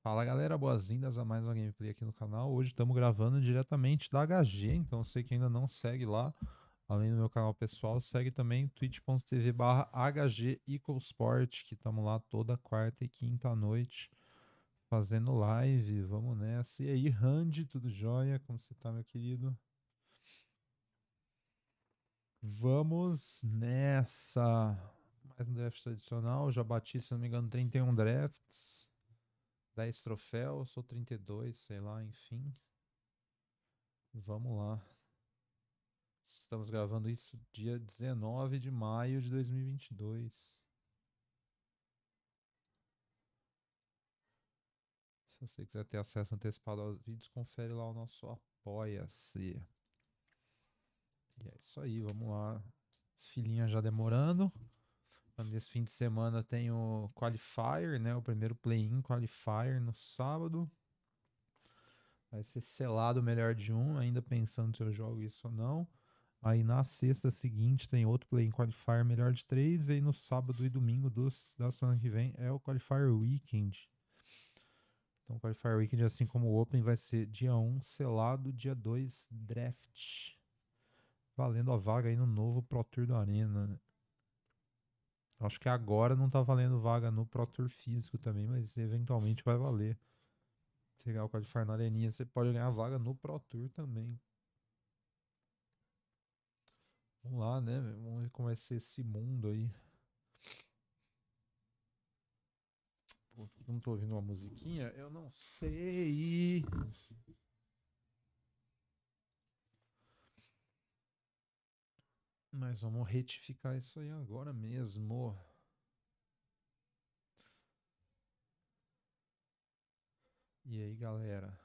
Fala galera, boas-vindas a mais uma gameplay aqui no canal. Hoje estamos gravando diretamente da HG, então sei que ainda não segue lá, além do meu canal pessoal, segue também twitch.tv barra HG Ecosport, que estamos lá toda quarta e quinta noite fazendo live. Vamos nessa. E aí, Randy, tudo jóia? Como você tá, meu querido? Vamos nessa. Mais um draft tradicional, já bati, se não me engano, 31 drafts. 10 troféus, eu sou 32, sei lá, enfim. Vamos lá. Estamos gravando isso dia 19 de maio de 2022. Se você quiser ter acesso antecipado aos vídeos, confere lá o nosso Apoia-se. E é isso aí, vamos lá. As filhinhas já demorando. Nesse fim de semana tem o qualifier, né? O primeiro play-in qualifier no sábado. Vai ser selado o melhor de um, ainda pensando se eu jogo isso ou não. Aí na sexta seguinte tem outro play-in qualifier melhor de três. E aí no sábado e domingo dos, da semana que vem é o qualifier weekend. Então o qualifier weekend, assim como o Open, vai ser dia 1 um, selado, dia 2 draft. Valendo a vaga aí no novo Pro Tour do Arena. Né? Acho que agora não tá valendo vaga no Pro Tour físico também, mas eventualmente vai valer. Se ganhar o na Farnareninha, você pode ganhar vaga no Pro Tour também. Vamos lá, né? Vamos ver como vai ser esse mundo aí. Pô, não tô ouvindo uma musiquinha? Eu não sei. Mas vamos retificar isso aí agora mesmo. E aí, galera?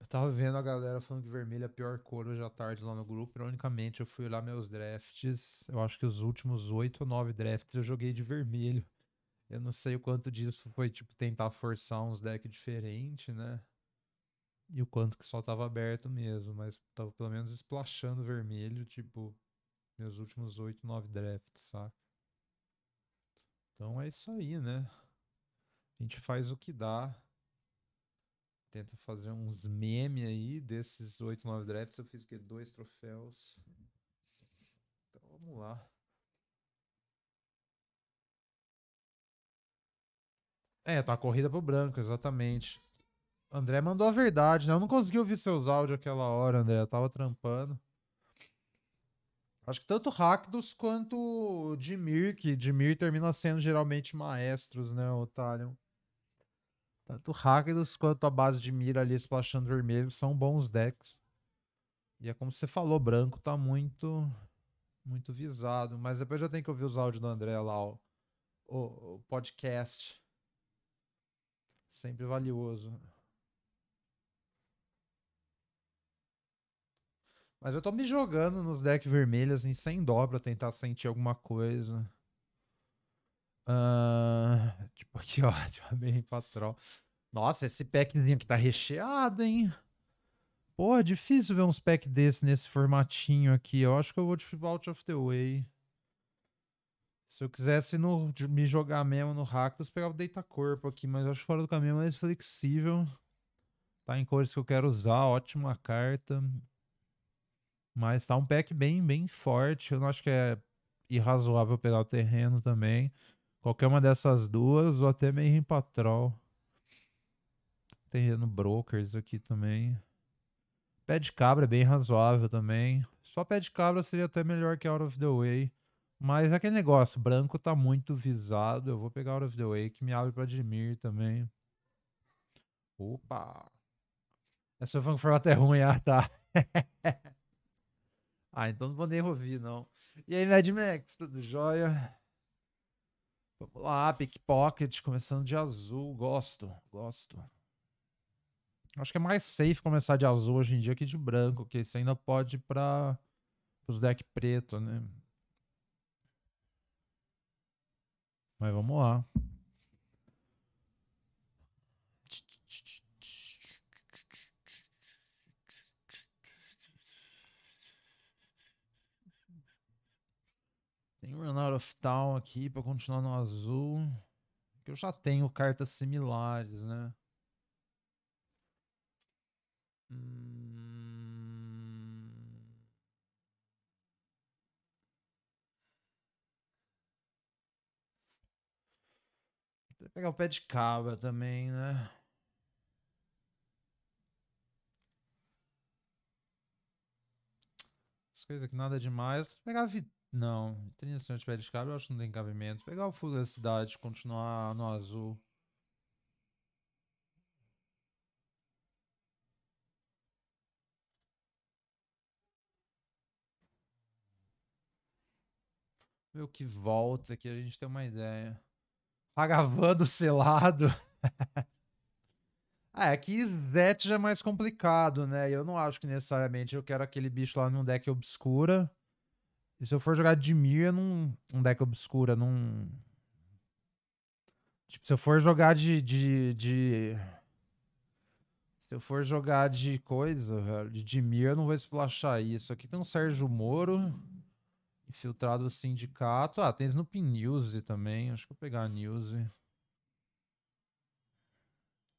Eu tava vendo a galera falando que vermelho é a pior cor hoje à tarde lá no grupo. Ironicamente, eu fui olhar meus drafts. Eu acho que os últimos oito ou nove drafts eu joguei de vermelho. Eu não sei o quanto disso foi, tipo, tentar forçar uns decks diferentes, né? e o quanto que só tava aberto mesmo, mas tava pelo menos esplachando vermelho, tipo, meus últimos 8, 9 drafts, saca? Então é isso aí, né? A gente faz o que dá. Tenta fazer uns meme aí desses 8, 9 drafts. Eu fiz o quê? Dois troféus. Então vamos lá. É, tá a corrida pro branco, exatamente. André mandou a verdade, né? Eu não consegui ouvir seus áudios aquela hora, André. Eu tava trampando. Acho que tanto Rakdos quanto Dimir, que Dimir termina sendo geralmente maestros, né, Otalion? Tanto Rakdos quanto a base de mira ali splashando vermelho são bons decks. E é como você falou, branco tá muito muito visado. Mas depois já tem que ouvir os áudios do André lá, o, o, o podcast. Sempre valioso. Mas eu tô me jogando nos decks vermelhos assim, sem dó pra tentar sentir alguma coisa. Uh, tipo aqui, ó, tipo, bem patrão. Nossa, esse packzinho aqui tá recheado, hein? Pô, é difícil ver uns packs desse nesse formatinho aqui. Eu acho que eu vou de Out of the Way. Se eu quisesse no, me jogar mesmo no Rakdos, pegava o Deita Corpo aqui, mas eu acho fora do caminho é mais flexível. Tá em cores que eu quero usar, ótima carta. Mas tá um pack bem, bem forte. Eu não acho que é irrazoável pegar o terreno também. Qualquer uma dessas duas, ou até meio em patrol. Terreno Brokers aqui também. Pé de cabra é bem razoável também. Só pé de cabra seria até melhor que Out of the Way. Mas é aquele negócio, branco tá muito visado. Eu vou pegar Out of the Way, que me abre pra dimir também. Opa! Essa foi até tá ruim, ah, tá. Ah, então não vou nem ouvir, não. E aí, Mad Max, tudo jóia? Vamos lá, pickpocket, começando de azul. Gosto, gosto. Acho que é mais safe começar de azul hoje em dia que de branco, que isso ainda pode para os deck preto, né? Mas vamos lá. Tem Run Out of Town aqui para continuar no azul. Que eu já tenho cartas similares, né? Hum... Vou pegar o pé de cabra também, né? As coisas que nada demais. Vou pegar a vitória não, trilha Senhor de Pérez eu acho que não tem cabimento. Pegar o fogo da cidade, continuar no azul. Ver o que volta aqui, a gente tem uma ideia. Pagavando selado. ah, é, aqui Zet já é mais complicado, né? Eu não acho que necessariamente eu quero aquele bicho lá num deck obscura. E se eu for jogar de Mir num, um deck obscura, num. Tipo, se eu for jogar de, de, de... Se eu for jogar de coisa, velho, de Dimir, eu não vou esplachar isso. Aqui tem um Sérgio Moro, infiltrado do sindicato. Ah, tem Snoopy News também. Acho que vou pegar a News.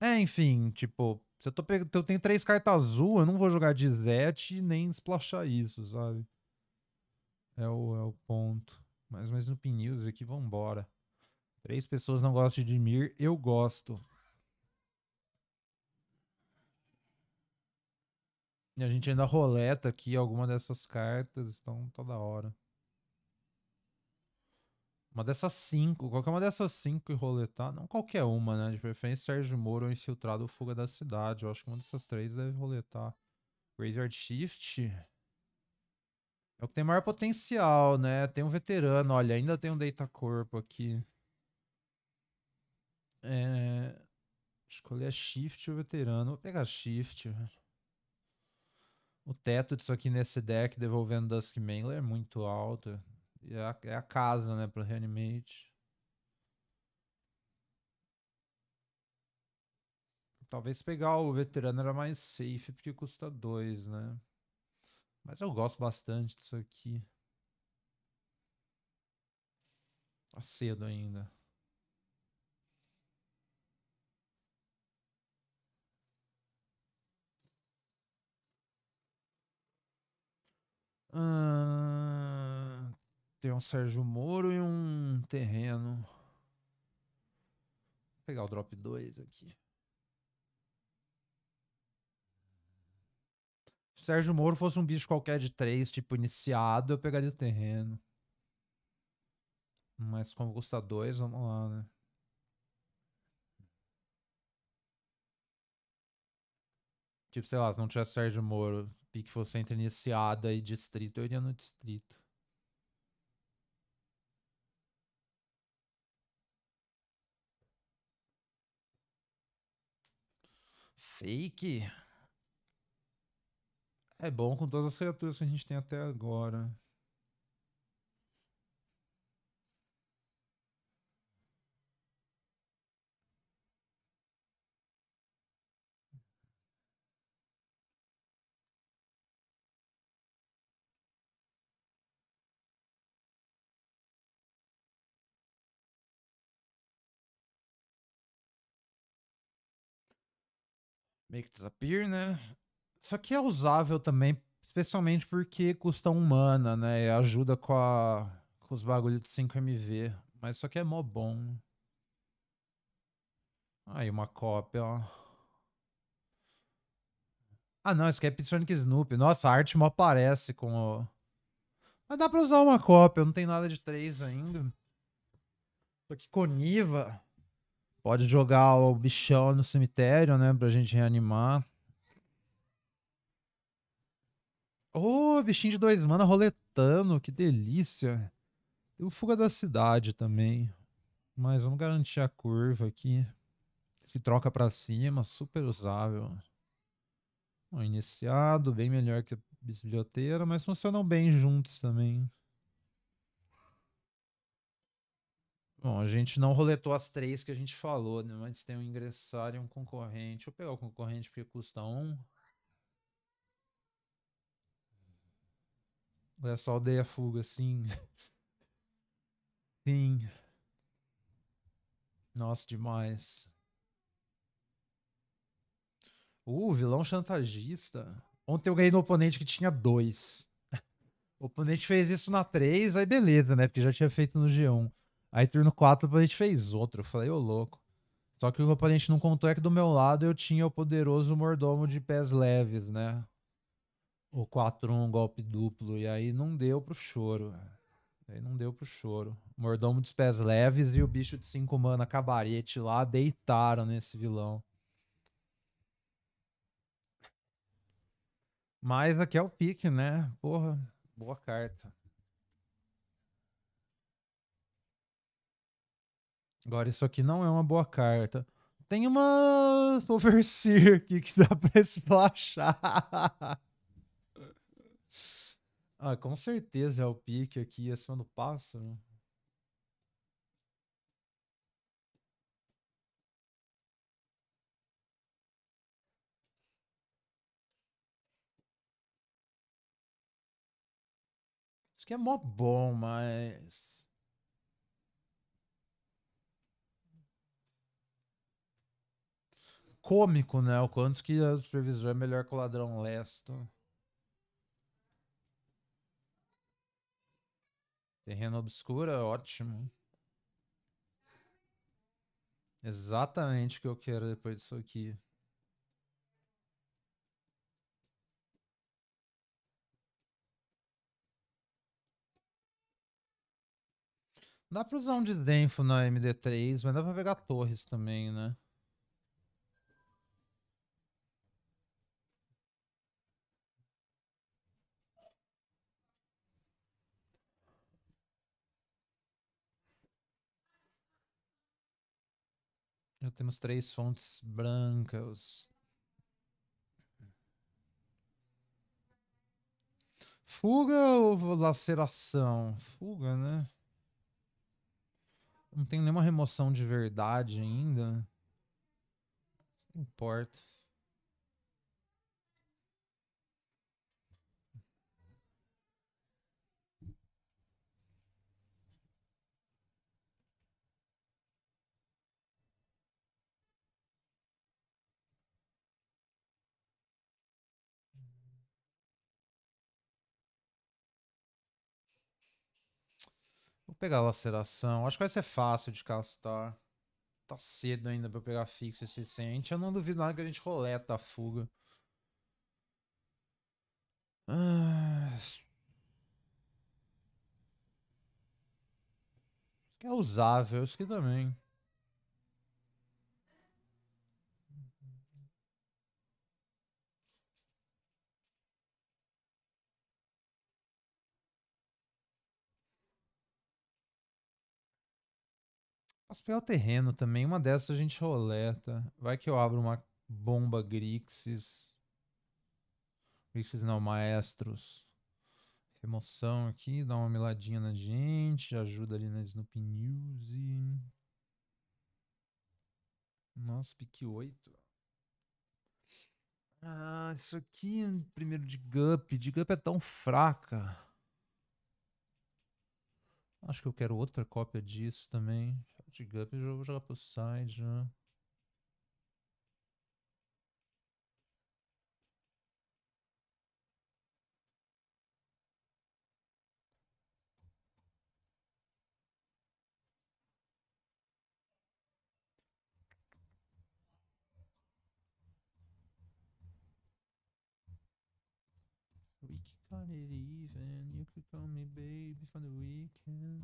É, enfim, tipo, se eu, tô eu tenho três cartas azul, eu não vou jogar de Zet nem esplachar isso, sabe? é o, é o ponto. Mas, mas no Pnews aqui, vambora. Três pessoas não gostam de Mir, eu gosto. E a gente ainda roleta aqui alguma dessas cartas, estão toda tá hora. Uma dessas cinco, qualquer uma dessas cinco e roletar, não qualquer uma, né? De preferência, Sérgio Moro infiltrado ou fuga da cidade. Eu acho que uma dessas três deve roletar. Graveyard Shift. É o que tem maior potencial, né? Tem um veterano, olha, ainda tem um deita corpo aqui. É... Escolher a shift ou veterano. Vou pegar shift. O teto disso aqui nesse deck, devolvendo Dusk Mangler, é muito alto. E é a, é a casa, né, pro reanimate. Talvez pegar o veterano era mais safe, porque custa 2, né? Mas eu gosto bastante disso aqui. Tá cedo ainda. Ah, tem um Sérgio Moro e um terreno. Vou pegar o drop 2 aqui. Sérgio Moro fosse um bicho qualquer de três, tipo iniciado, eu pegaria o terreno. Mas como custa dois, vamos lá, né? Tipo, sei lá, se não tivesse Sérgio Moro, pique fosse entre iniciada e distrito, eu iria no distrito. Fake. É bom com todas as criaturas que a gente tem até agora. Make disappear, né? Só que é usável também, especialmente porque custa um mana, né? E ajuda com, a, com os bagulhos de 5MV. Mas só que é mó bom. Aí, uma cópia, ó. Ah, não, isso aqui é Pitsonic Snoop. Nossa, a arte mó aparece com o... Mas dá pra usar uma cópia, não tem nada de três ainda. Só que Coniva pode jogar o bichão no cemitério, né? Pra gente reanimar. Ô, oh, bichinho de dois mana roletando, que delícia. Tem o Fuga da Cidade também. Mas vamos garantir a curva aqui. Que troca para cima, super usável. Bom, iniciado, bem melhor que a biblioteira, mas funcionam bem juntos também. Bom, a gente não roletou as três que a gente falou, né? Mas tem um ingressário e um concorrente. Vou pegar o concorrente porque custa um. É só odeia a fuga, sim. Sim. Nossa, demais. Uh, vilão chantagista. Ontem eu ganhei no oponente que tinha dois. O oponente fez isso na 3, aí beleza, né? Porque já tinha feito no G1. Aí turno 4 o oponente fez outro. Eu falei, ô oh, louco. Só que o oponente não contou é que do meu lado eu tinha o poderoso mordomo de pés leves, né? o 4-1, golpe duplo, e aí não deu pro choro. Aí não deu pro choro. Mordomo dos pés leves e o bicho de 5 mana cabarete lá deitaram nesse vilão. Mas aqui é o pique, né? Porra, boa carta. Agora, isso aqui não é uma boa carta. Tem uma Overseer aqui que dá pra esplachar ah, com certeza é o pique aqui acima é do pássaro. Acho né? que é mó bom, mas. Cômico, né? O quanto que o supervisor é melhor que o ladrão lesto. Terreno obscura, é ótimo. Exatamente o que eu quero depois disso aqui. Dá pra usar um desdenfo na MD3, mas dá pra pegar torres também, né? Já temos três fontes brancas. Fuga ou laceração? Fuga, né? Não tem nenhuma remoção de verdade ainda. Não importa. Vou pegar a laceração. Acho que vai ser fácil de castar. Tá cedo ainda pra eu pegar fixo o suficiente. Eu não duvido nada que a gente roleta a fuga. Ah... Isso aqui é usável, isso aqui também. Espiar o terreno também, uma dessas a gente roleta. Vai que eu abro uma bomba Grixis. Grixis não, Maestros. Remoção aqui, dá uma miladinha na gente, ajuda ali na Snoop News. E... Nossa, pique 8. Ah, isso aqui, primeiro de Gup. De Gup é tão fraca. Acho que eu quero outra cópia disso também. gigante, eu vou jogar pro side, né? We can it even. You could call me baby for the weekend.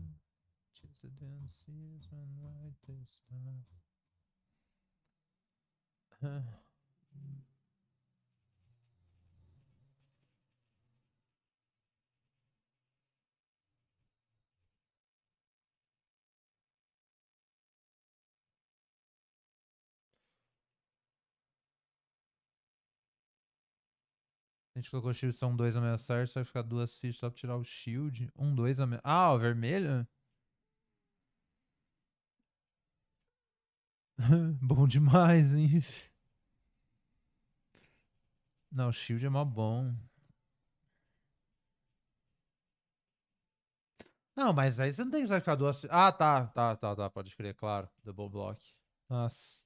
She's the dances when right this time. A gente colocou o shield são 2 ameaçar, só vai ficar duas fichas só pra tirar o shield. Um, dois ameaçar. Ah, o vermelho? bom demais, hein? Não, o Shield é mó bom. Não, mas aí você não tem que usar desactivador. Ah, tá, tá, tá, tá. Pode escrever, claro. Double block. Nossa.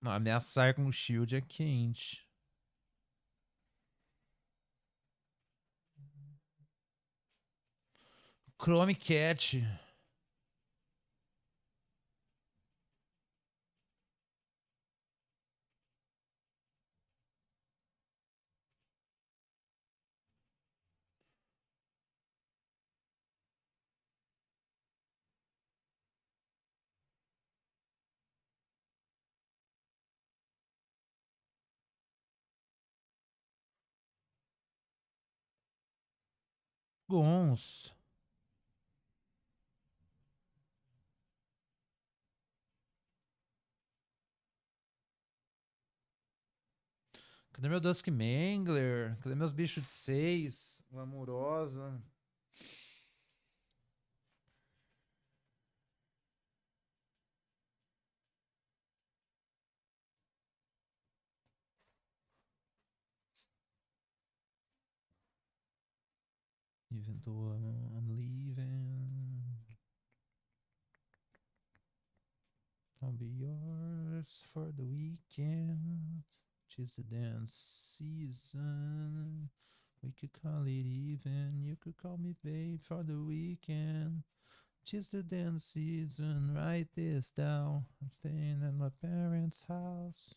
Não, ameaçar com o shield é quente. Chrome Cat. Gons. Cadê meu Dusk Mangler? Cadê meus bichos de seis? Glamurosa. even though um, I'm, leaving. I'll be yours for the weekend, which is the dance season. We could call it even. You could call me babe for the weekend. Just the dance season, write this down. I'm staying at my parents' house.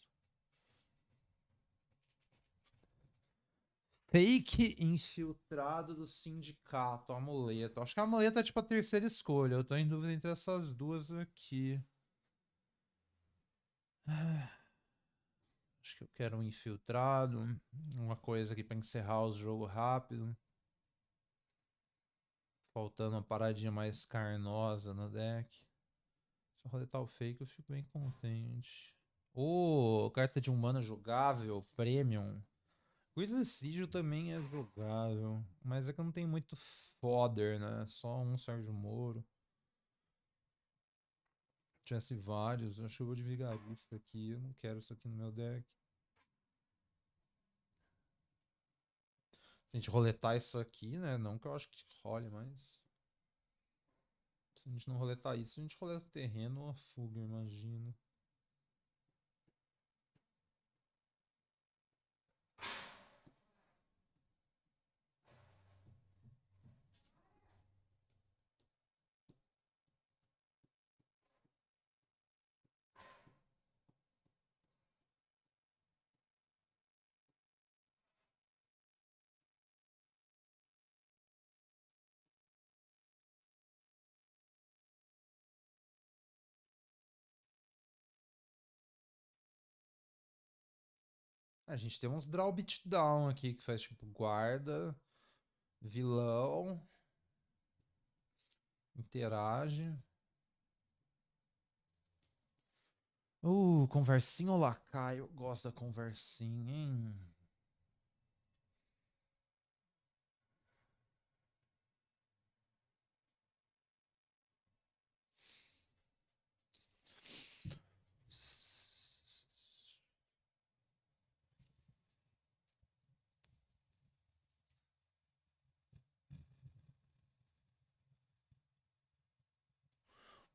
Fake infiltrado do sindicato, amuleto. Acho que a amuleta é tipo a terceira escolha. Eu tô em dúvida entre essas duas aqui. Ah, acho que eu quero um infiltrado. Uma coisa aqui pra encerrar o jogo rápido. Faltando uma paradinha mais carnosa no deck. Se eu roletar o fake, eu fico bem contente. Ô, oh, carta de humana jogável, premium. Grizzly Siege também é jogável, mas é que não tem muito fodder, né? Só um Sérgio Moro. Tivesse vários, eu acho que eu vou de vigarista aqui, eu não quero isso aqui no meu deck. a gente roletar isso aqui, né? Não que eu acho que role, mas. Se a gente não roletar isso, a gente roleta o terreno ou a fuga, eu imagino. A gente tem uns draw beatdown aqui, que faz tipo guarda, vilão, interage. Uh, conversinho lacaio? Gosto da conversinha, hein?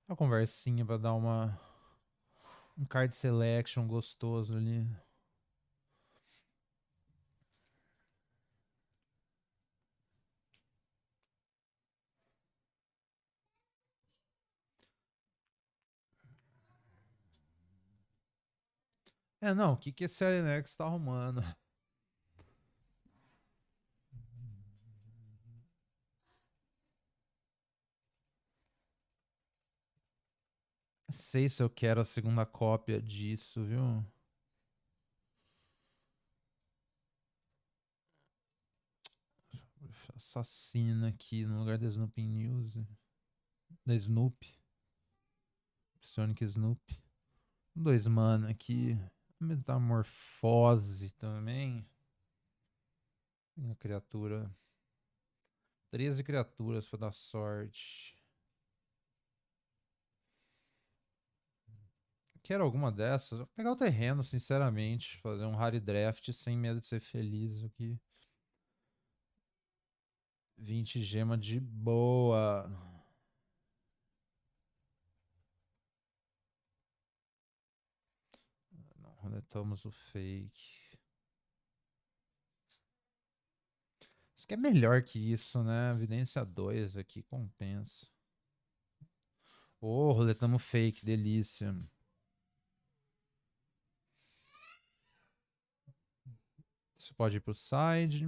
Uma conversinha pra dar uma. Um card selection gostoso ali. É, não, o que, que esse Alinex tá arrumando? Sei se eu quero a segunda cópia disso, viu? Assassina aqui no lugar da Snoopy News. Da Snoopy. Sonic Snoopy. Dois mano aqui. Metamorfose também. Uma criatura. 13 criaturas pra dar sorte. quero alguma dessas. Vou pegar o terreno, sinceramente. Fazer um hard draft sem medo de ser feliz aqui. 20 gema de boa. Não roletamos o fake. Isso que é melhor que isso, né? Evidência 2 aqui compensa. oh, roletamos fake, delícia. Você pode ir para o side.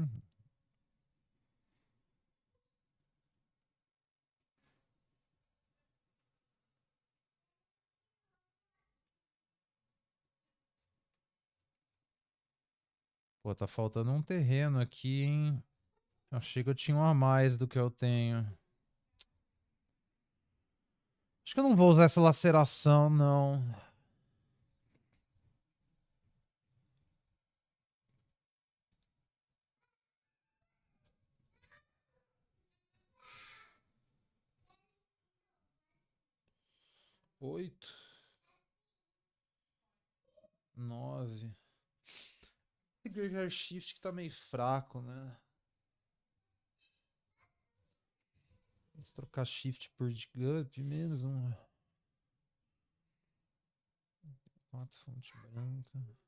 Pô, tá faltando um terreno aqui, hein? Eu achei que eu tinha um a mais do que eu tenho. Acho que eu não vou usar essa laceração, não. 8, 9. Esse Graveyard Shift que tá meio fraco, né? Vamos trocar Shift por Gup, menos um. Quatro fonte branca.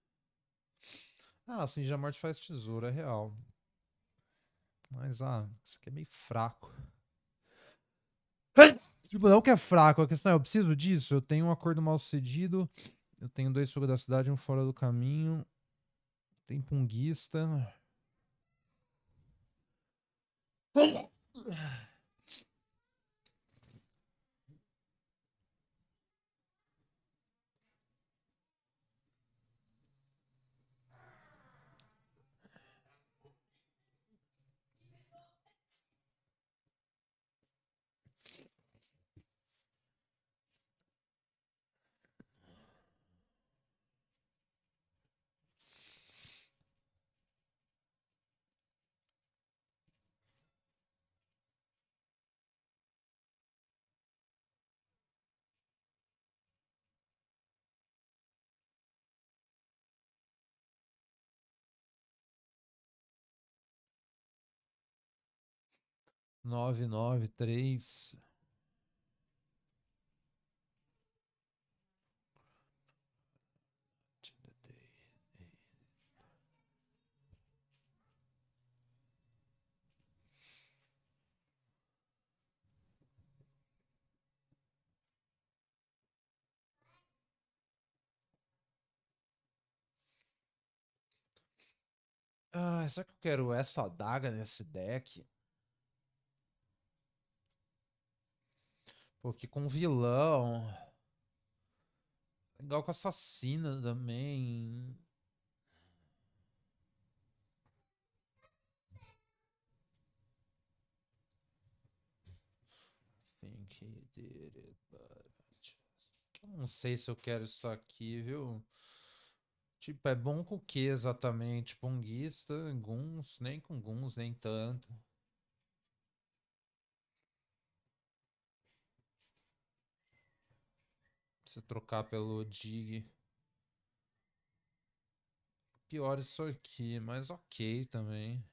Ah, assim, já morte faz tesoura, é real. Mas, ah, isso aqui é meio fraco. Tipo, não é que é fraco, a questão é, assim, eu preciso disso, eu tenho um acordo mal cedido, eu tenho dois fogos da cidade, um fora do caminho, tem punguista. 993 Ah, será que eu quero essa adaga nesse deck? Porque com vilão. Legal com assassina também. Think he did it, but eu não sei se eu quero isso aqui, viu? Tipo, é bom com o que exatamente? Tipo, guista, Guns, nem com Guns, nem tanto. Se trocar pelo Dig. Pior isso aqui, mas ok também.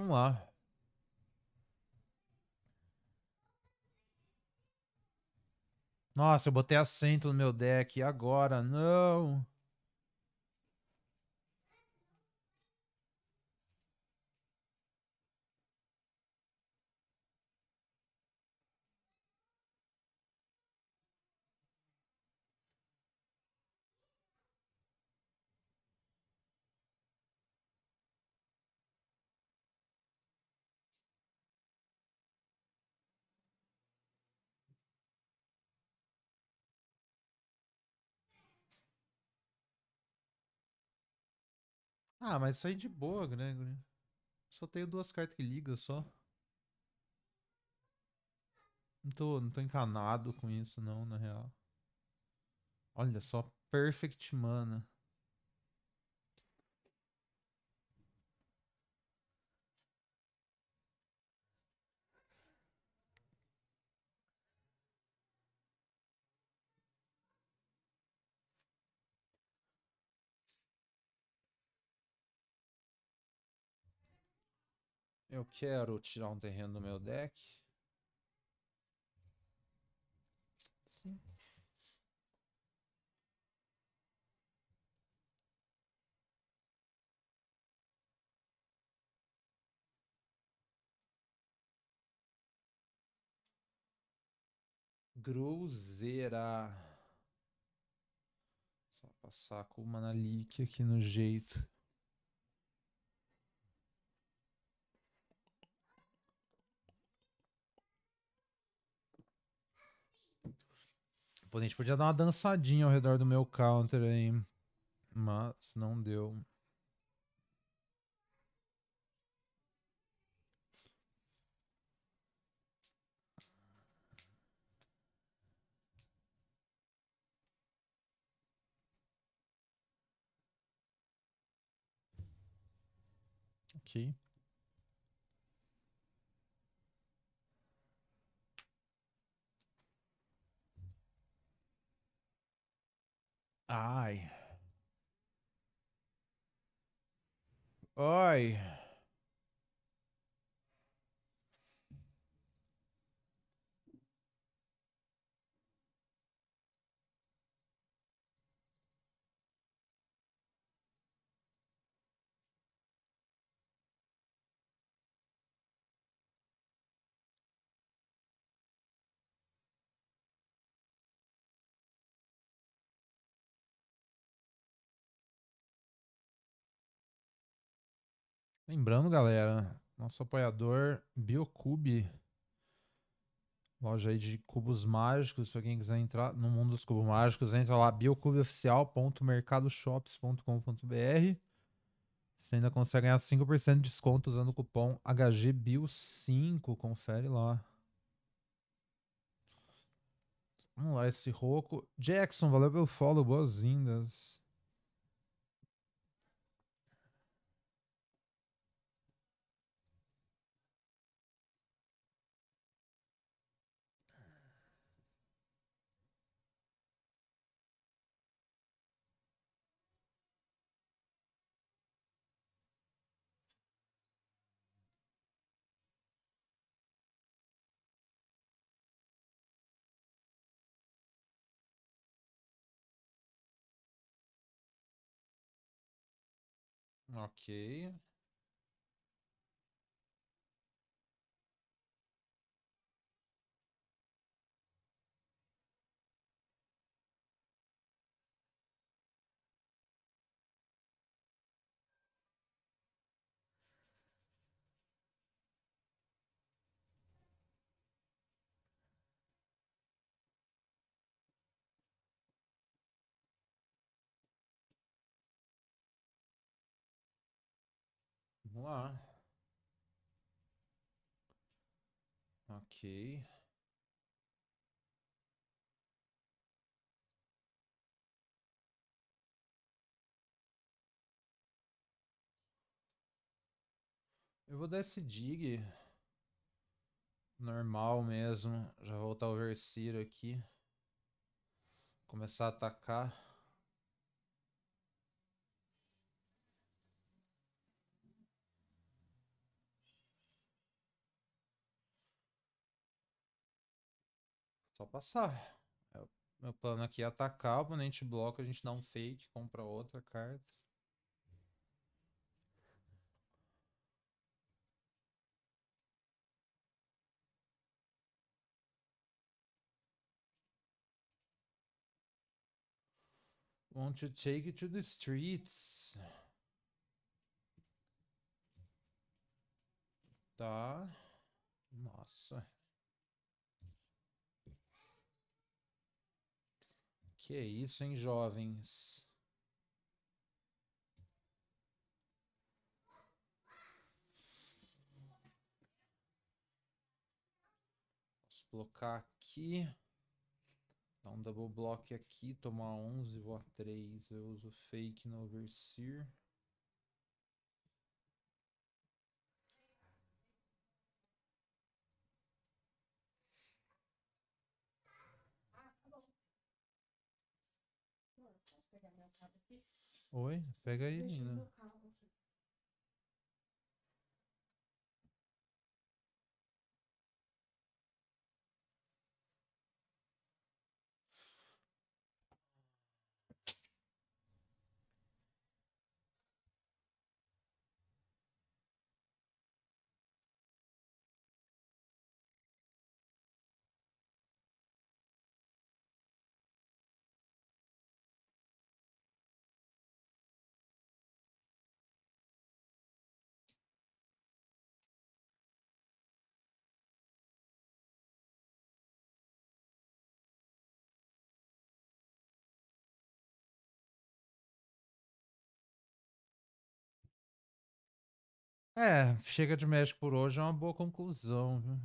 Vamos lá. Nossa, eu botei acento no meu deck agora. Não. Ah, mas sai de boa, né, Gregory. Só tenho duas cartas que ligam só. Não tô, não tô encanado com isso não, na real. Olha só, Perfect Mana. Eu quero tirar um terreno do meu deck. Sim. Só passar com o aqui no jeito. a gente podia dar uma dançadinha ao redor do meu counter aí. Mas não deu. Ok. Aye. Aye. Lembrando, galera, nosso apoiador Biocube. Loja aí de cubos mágicos. Se alguém quiser entrar no mundo dos cubos mágicos, entra lá biocubeoficial.mercadoshops.com.br. Você ainda consegue ganhar 5% de desconto usando o cupom HGBio5. Confere lá. Vamos lá, esse roco. Jackson, valeu pelo follow, boas-vindas. Ok. Vamos lá. Ok. Eu vou dar esse dig normal mesmo. Já voltar o Versiro aqui. Começar a atacar. Só passar. É meu plano aqui é atacar o oponente bloco, a gente dá um fake, compra outra carta. Want to take it to the streets. Tá. Nossa. Que é isso, hein, jovens? Posso blocar aqui. Dar um double block aqui, tomar 11, vou a 3. Eu uso fake no Overseer. Oi, pega aí, menina. É, chega de médico por hoje é uma boa conclusão, viu?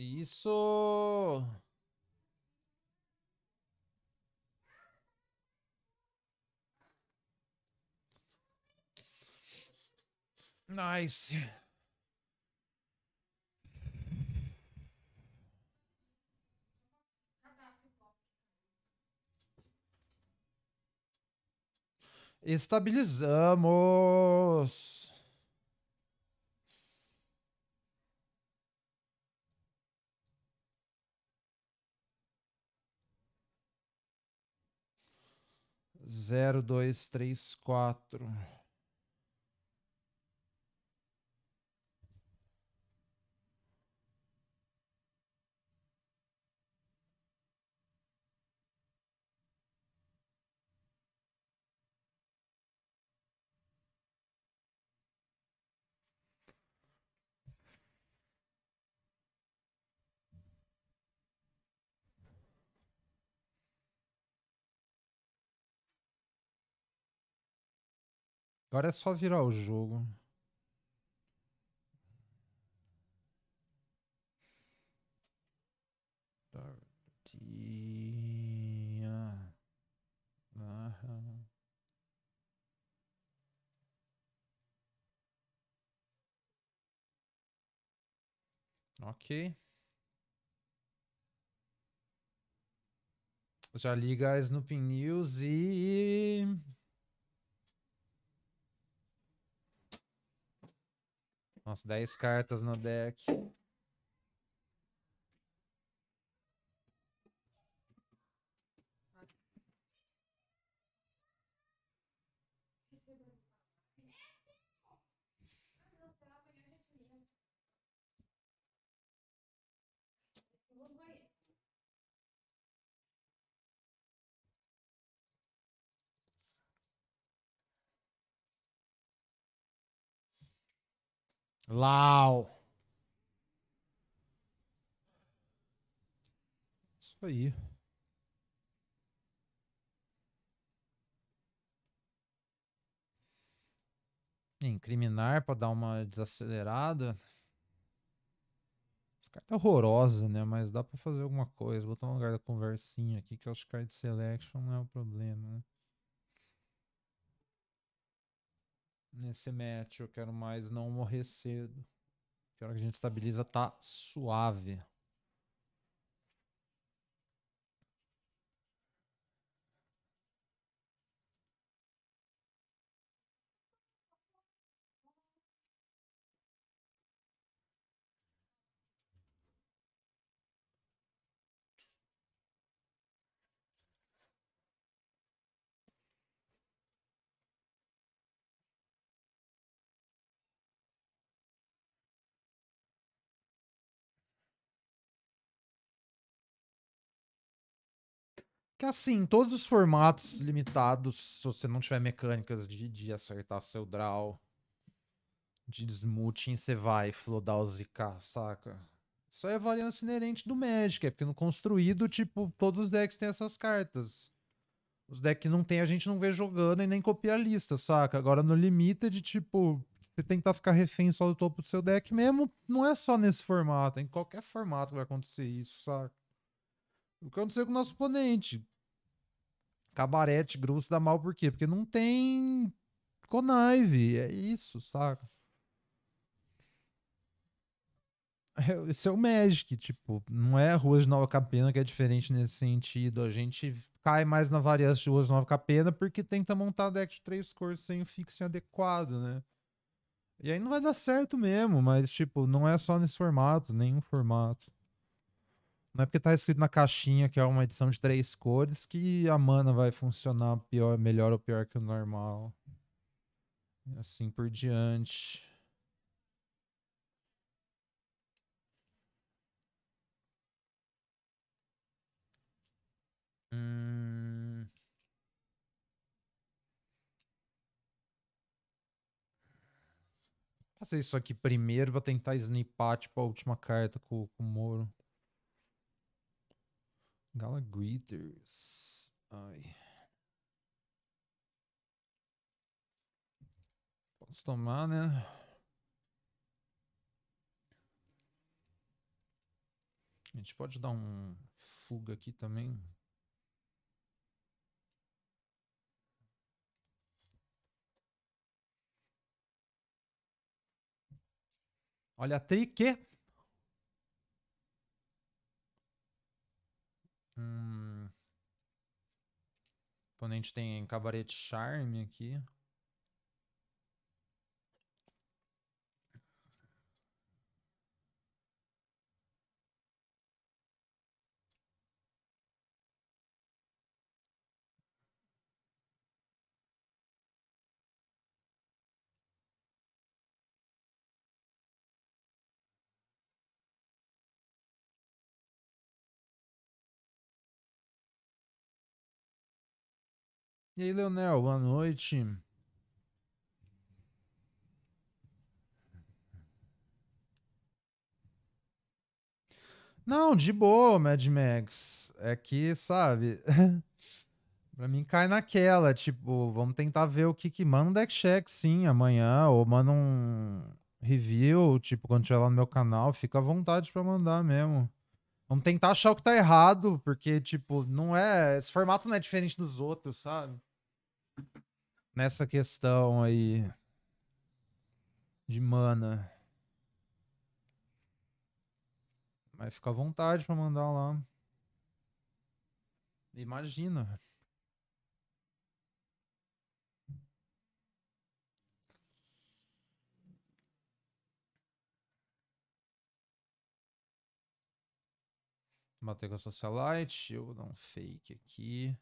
Isso! Nice. Estabilizamos. Zero, dois, três, quatro. Agora é só virar o jogo. Tardinha. Aham. Ok. Já liga a Snooping News e Nossa, 10 cartas no deck. Lau. Isso aí. Incriminar para dar uma desacelerada. Essa carta é tá horrorosa, né? Mas dá para fazer alguma coisa. botar um lugar da conversinha aqui, que eu acho que card selection não é o problema, né? nesse match eu quero mais não morrer cedo. É hora que a gente estabiliza tá suave. Que assim, todos os formatos limitados, se você não tiver mecânicas de, de acertar seu draw, de desmuting, você vai flodar os IK, saca? Isso aí é variância inerente do Magic, é porque no construído, tipo, todos os decks têm essas cartas. Os decks que não tem, a gente não vê jogando e nem copia a lista, saca? Agora no Limited, tipo, você tentar ficar refém só do topo do seu deck mesmo, não é só nesse formato, em qualquer formato vai acontecer isso, saca? O que aconteceu com o nosso oponente? Cabarete grosso dá mal por quê? Porque não tem conaive, é isso, saca? É, esse é o Magic, tipo, não é Ruas de Nova Capena que é diferente nesse sentido. A gente cai mais na variância de Ruas de Nova Capena porque tenta montar deck de três cores sem o fixing adequado, né? E aí não vai dar certo mesmo, mas, tipo, não é só nesse formato, nenhum formato. Não é porque tá escrito na caixinha que é uma edição de três cores que a mana vai funcionar pior, melhor ou pior que o normal. assim por diante. Hum... Fazer isso aqui primeiro pra tentar snipar tipo, a última carta com, com o Moro. Galagreeters. Ai. Posso tomar, né? A gente pode dar um fuga aqui também. Olha a Hum... oponente tem Cabarete Charme aqui. E aí, Leonel, boa noite. Não, de boa, Mad Max. É que, sabe, pra mim cai naquela, tipo, vamos tentar ver o que que manda um é deck check, sim, amanhã, ou manda um review, tipo, quando tiver lá no meu canal, fica à vontade para mandar mesmo. Vamos tentar achar o que tá errado, porque, tipo, não é. Esse formato não é diferente dos outros, sabe? nessa questão aí de mana. Mas fica à vontade para mandar lá. Imagina. Bater com a socialite. Eu vou dar um fake aqui.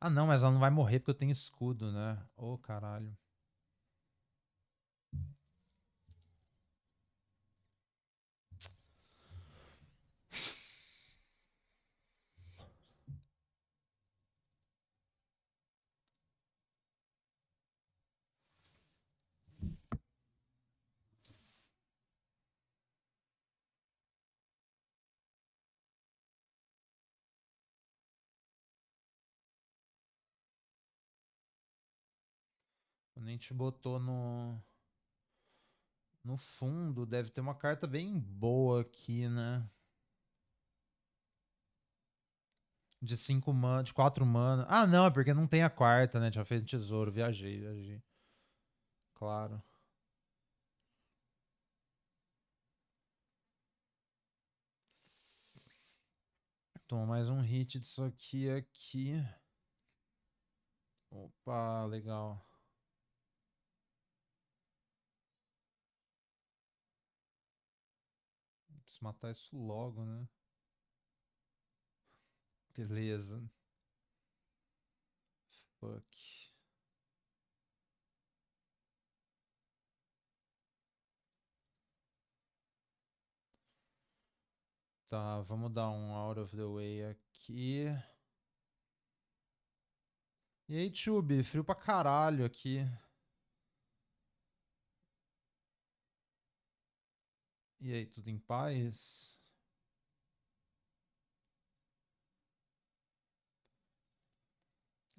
Ah, não, mas ela não vai morrer porque eu tenho escudo, né? Ô, oh, caralho. a gente botou no. No fundo, deve ter uma carta bem boa aqui, né? De 5 mana, de 4 mana. Ah, não, é porque não tem a quarta, né? Tinha feito um tesouro, viajei, viajei. Claro. Toma mais um hit disso aqui aqui. Opa, legal. matar isso logo, né? Beleza. Fuck. Tá, vamos dar um out of the way aqui. E aí, Tube, frio pra caralho aqui. E aí, tudo em paz?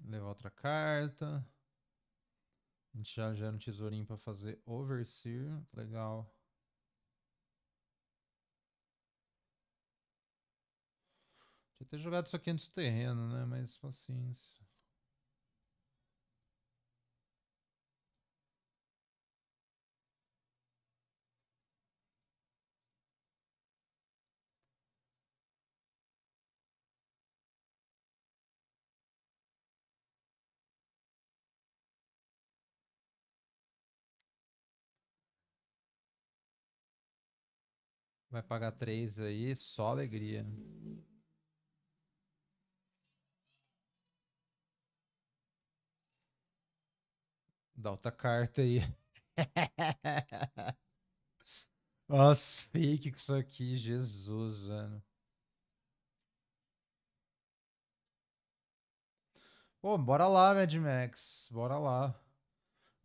Levar outra carta. A gente já gera é um tesourinho para fazer overseer. Legal. tinha ter jogado isso aqui antes do terreno, né? Mas paciência. Vai pagar três aí, só alegria. Dá outra carta aí. Nossa, fake que isso aqui, Jesus, mano. Pô, bora lá, Mad Max. Bora lá.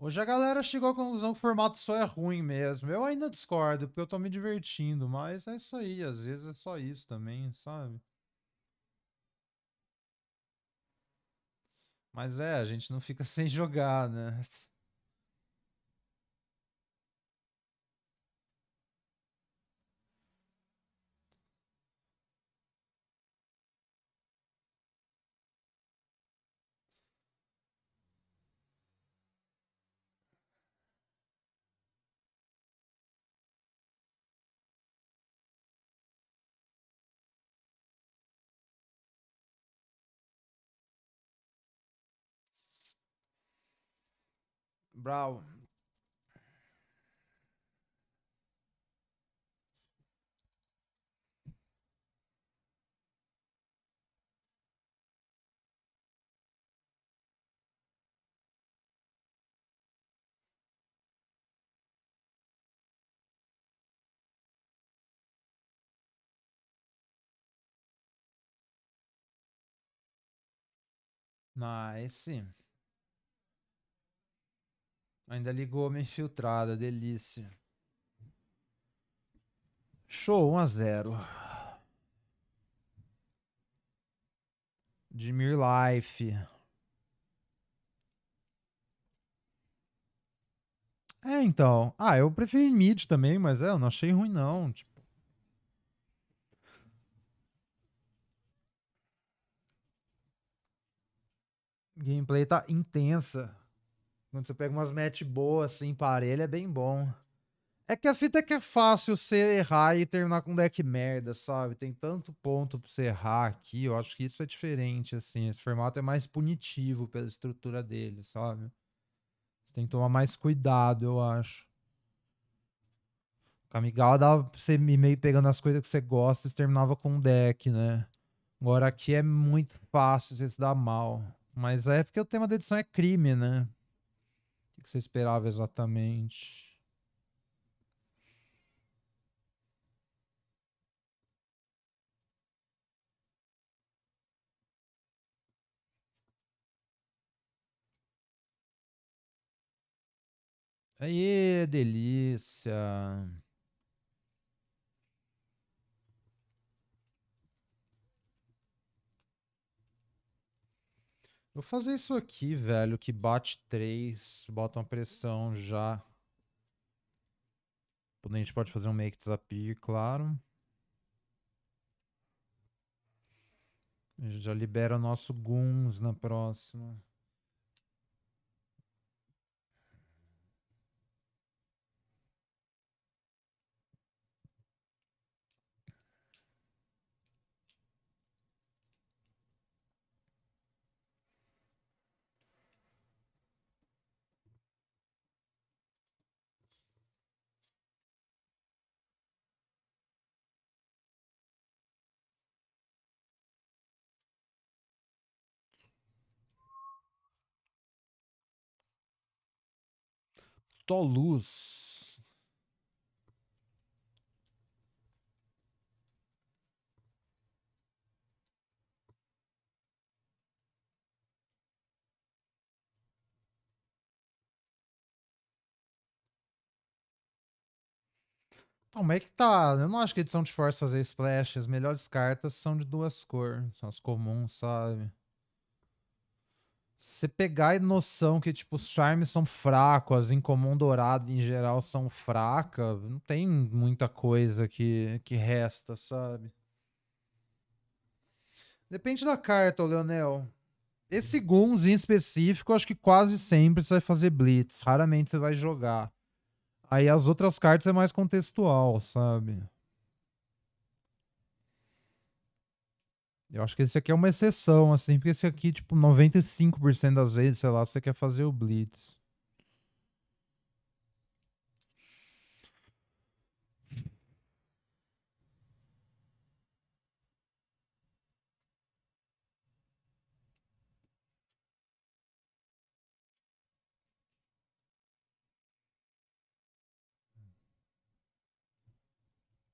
Hoje a galera chegou à conclusão que o formato só é ruim mesmo. Eu ainda discordo, porque eu tô me divertindo, mas é isso aí. Às vezes é só isso também, sabe? Mas é, a gente não fica sem jogar, né? Brown. Nice. Ainda ligou uma infiltrada, delícia. Show, 1 a 0 Dimir Life. É, então. Ah, eu prefiro mid também, mas é, eu não achei ruim não, tipo. Gameplay tá intensa. Quando você pega umas match boas, assim, parelha, é bem bom. É que a fita é que é fácil você errar e terminar com um deck merda, sabe? Tem tanto ponto pra você errar aqui, eu acho que isso é diferente, assim. Esse formato é mais punitivo pela estrutura dele, sabe? Você tem que tomar mais cuidado, eu acho. Camigal dava pra você ir meio pegando as coisas que você gosta e você terminava com um deck, né? Agora aqui é muito fácil você se dar mal. Mas é porque o tema da edição é crime, né? O que você esperava exatamente? Aí, delícia! Vou fazer isso aqui, velho, que bate 3, bota uma pressão já. A gente pode fazer um make desafio, claro. A gente já libera nosso Guns na próxima. Toulouse. Então, como é que tá? Eu não acho que edição de força fazer splash. As melhores cartas são de duas cores. São as comuns, sabe? você pegar a noção que, tipo, os charmes são fracos, as incomum dourado em geral são fracas, não tem muita coisa que, que resta, sabe? Depende da carta, Leonel. Esse Guns em específico, acho que quase sempre você vai fazer blitz, raramente você vai jogar. Aí as outras cartas é mais contextual, sabe? Eu acho que esse aqui é uma exceção, assim, porque esse aqui, tipo, 95% das vezes, sei lá, você quer fazer o blitz.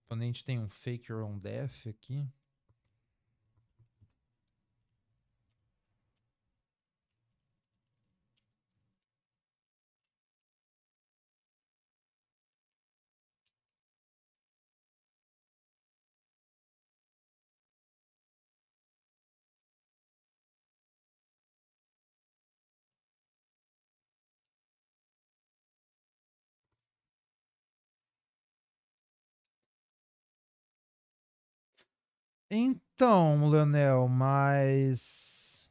O oponente tem um fake your own death aqui. Então, Leonel, mas.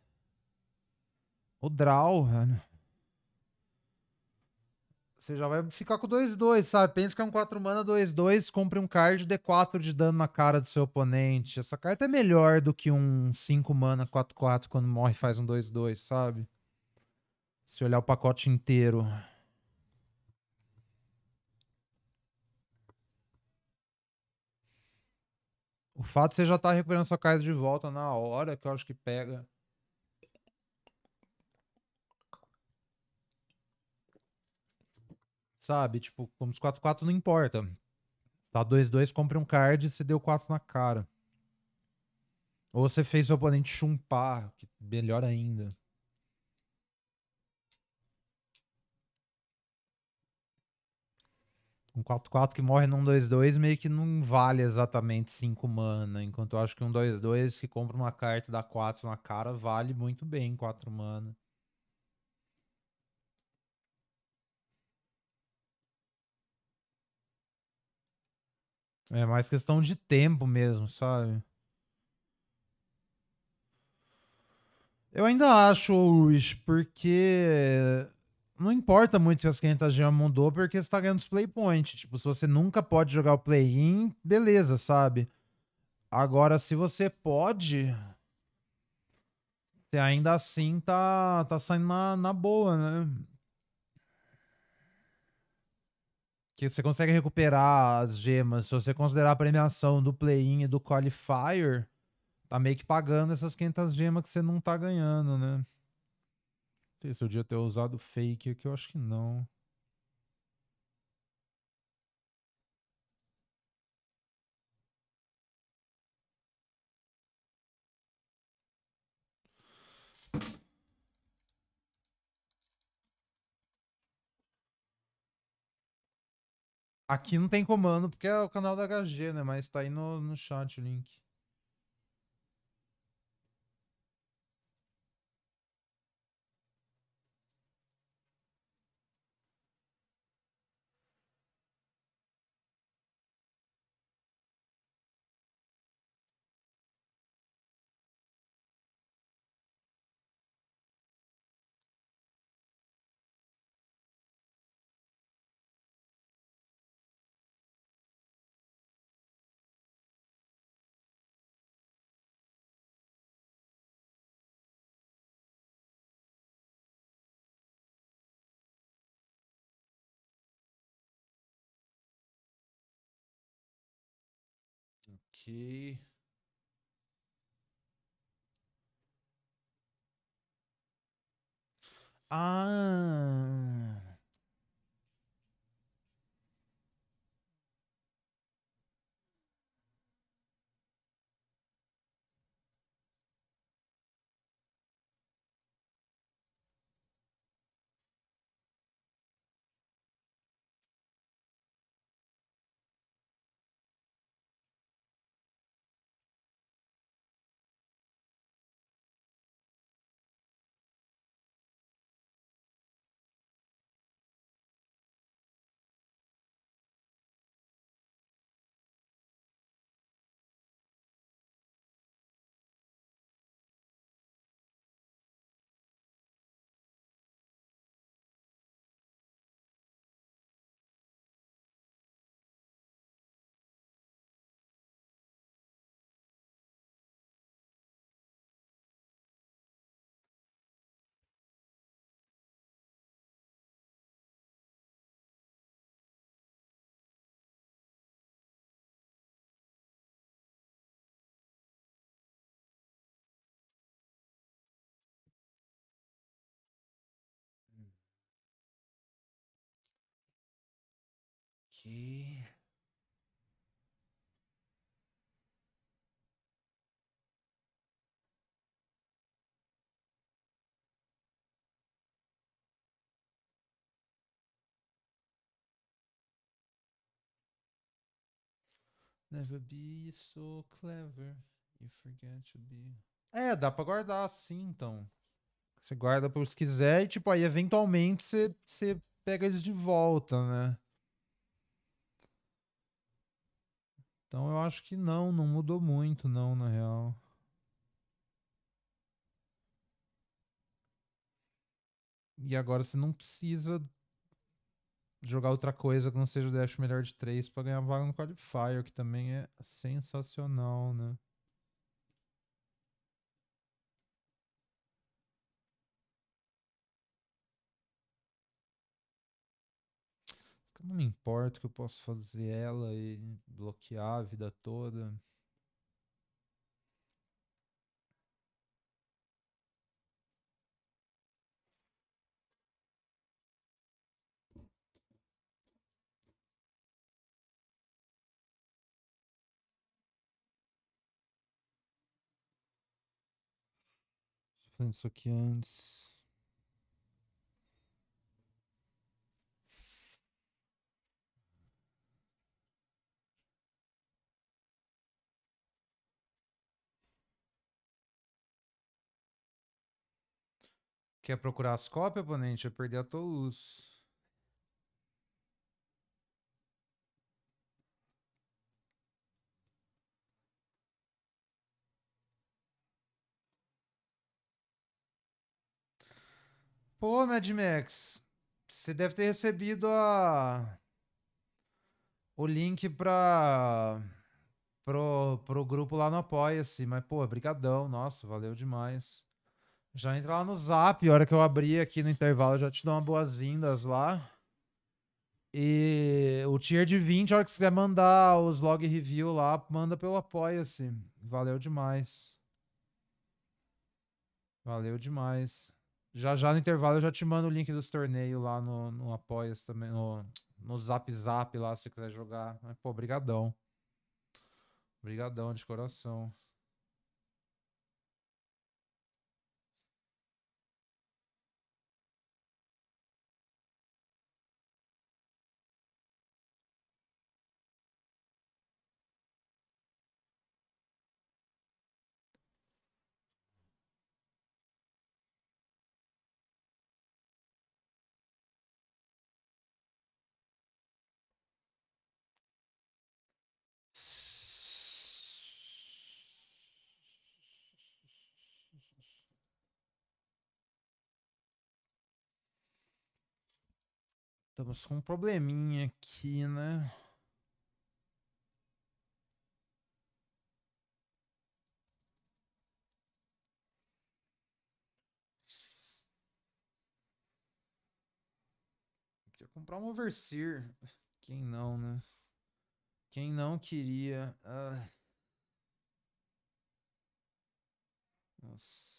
O Draw, mano. Você já vai ficar com 2-2, sabe? Pensa que é um 4 mana 2-2, compre um card de 4 de dano na cara do seu oponente. Essa carta é melhor do que um 5 mana 4-4 quando morre faz um 2-2, sabe? Se olhar o pacote inteiro. O fato de você já estar tá recuperando sua carga de volta na hora, que eu acho que pega. Sabe? Tipo, como os 4-4 não importa. Se tá 2-2, compre um card e você deu 4 na cara. Ou você fez o oponente chumpar, que melhor ainda. um 4-4 que morre num 2-2 meio que não vale exatamente 5 mana, enquanto eu acho que um 2-2 que compra uma carta e dá 4 na cara vale muito bem 4 mana. É mais questão de tempo mesmo, sabe? Eu ainda acho o porque não importa muito se as 500 gemas mudou, porque você tá ganhando os play points. Tipo, se você nunca pode jogar o play-in, beleza, sabe? Agora, se você pode, você ainda assim tá, tá saindo na, na boa, né? Que você consegue recuperar as gemas. Se você considerar a premiação do play-in e do qualifier, tá meio que pagando essas 500 gemas que você não tá ganhando, né? sei se eu devia ter usado fake aqui, eu acho que não. Aqui não tem comando, porque é o canal da HG, né? Mas tá aí no, no chat o link. G. Ah. aqui. Never be so clever. You forget to be. É, dá pra guardar assim, então. Você guarda para os quiser e, tipo, aí eventualmente você, você pega eles de volta, né? Então eu acho que não, não mudou muito, não, na real. E agora você não precisa jogar outra coisa que não seja o dash melhor de 3 para ganhar vaga no qualifier, que também é sensacional, né? não me importo que eu posso fazer ela e bloquear a vida toda. Fazendo que antes. Quer procurar as cópias, oponente? eu perder a Toulouse. luz. Pô, Mad Max, você deve ter recebido a... o link para pro, pro grupo lá no Apoia-se, mas pô, brigadão, nossa, valeu demais. Já entra lá no zap, a hora que eu abrir aqui no intervalo, já te dou uma boas-vindas lá. E o tier de 20, a hora que você quiser mandar os log review lá, manda pelo Apoia-se. Valeu demais. Valeu demais. Já já no intervalo eu já te mando o link dos torneios lá no, no Apoia-se também, no, no Zap Zap lá, se você quiser jogar. pô, brigadão. Brigadão de coração. Estamos com um probleminha aqui, né? Queria comprar um Overseer. Quem não, né? Quem não queria. Ah. Nossa.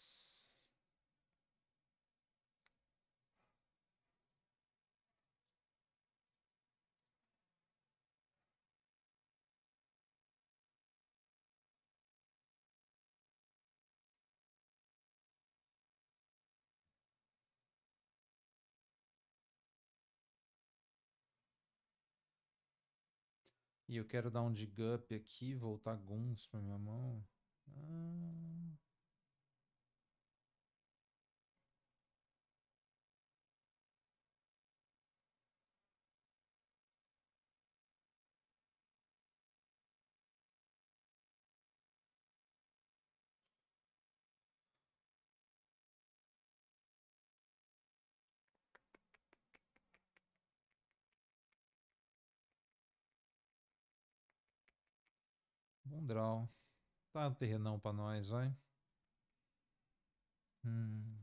E eu quero dar um dig up aqui, voltar guns pra minha mão. Ah... Um draw. Tá um terrenão pra nós, vai. Hum,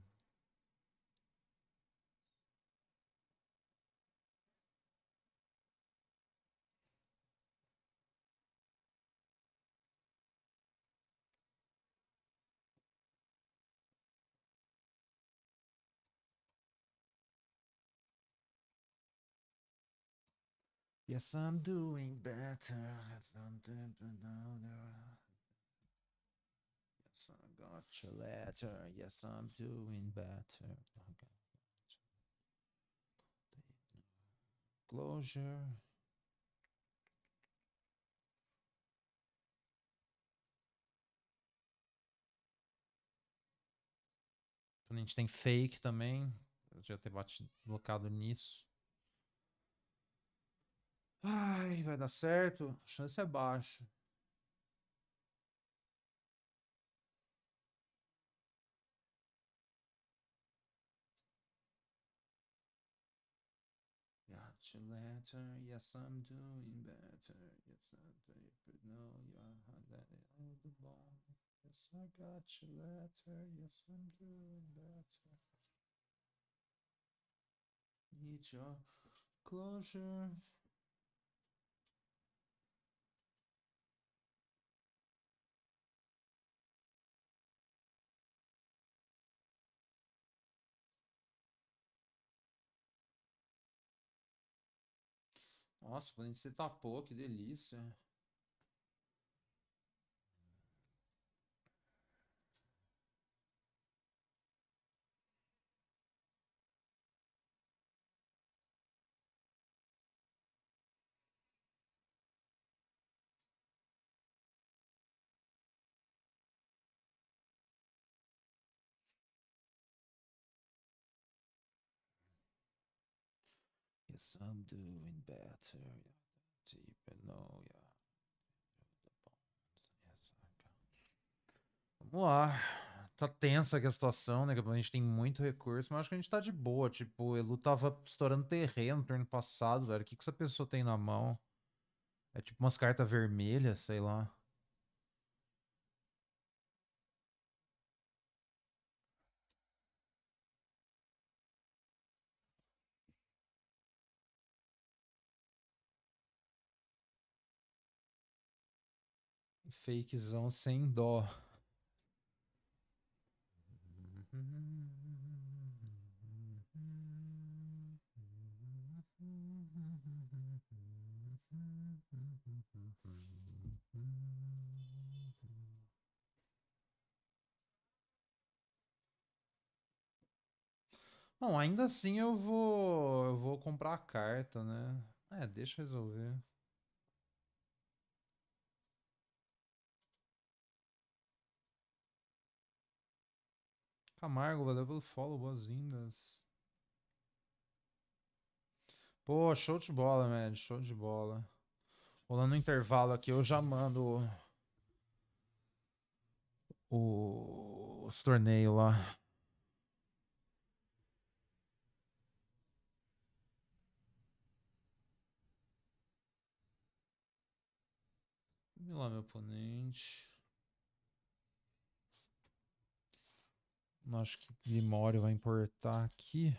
Yes, I'm doing better. Yes, I got your letter. Yes, I'm doing better. Closure. a gente tem fake também. Eu já ter batido, colocado nisso. Ai, vai dar certo? A chance é baixa. Got your letter, yes I'm doing better. Yes I do, but no, you are hiding all the ball. Yes I got your letter, yes I'm doing better. Need your closure. Nossa, quando a gente se tapou, que delícia. yes, doing better. Yeah, no, yeah. Yes, Vamos lá. Tá tensa aqui a situação, né? A gente tem muito recurso, mas acho que a gente tá de boa. Tipo, o Elu tava estourando terreno no turno passado, velho. O que, que essa pessoa tem na mão? É tipo umas cartas vermelhas, sei lá. fakezão sem dó. Bom, ainda assim eu vou eu vou comprar a carta, né? É, deixa eu resolver. Camargo, valeu pelo follow, boas-vindas. Pô, show de bola, man, show de bola. Rolando no intervalo aqui, eu já mando o... os torneios lá. Vamos lá, meu oponente. acho que Grimório vai importar aqui.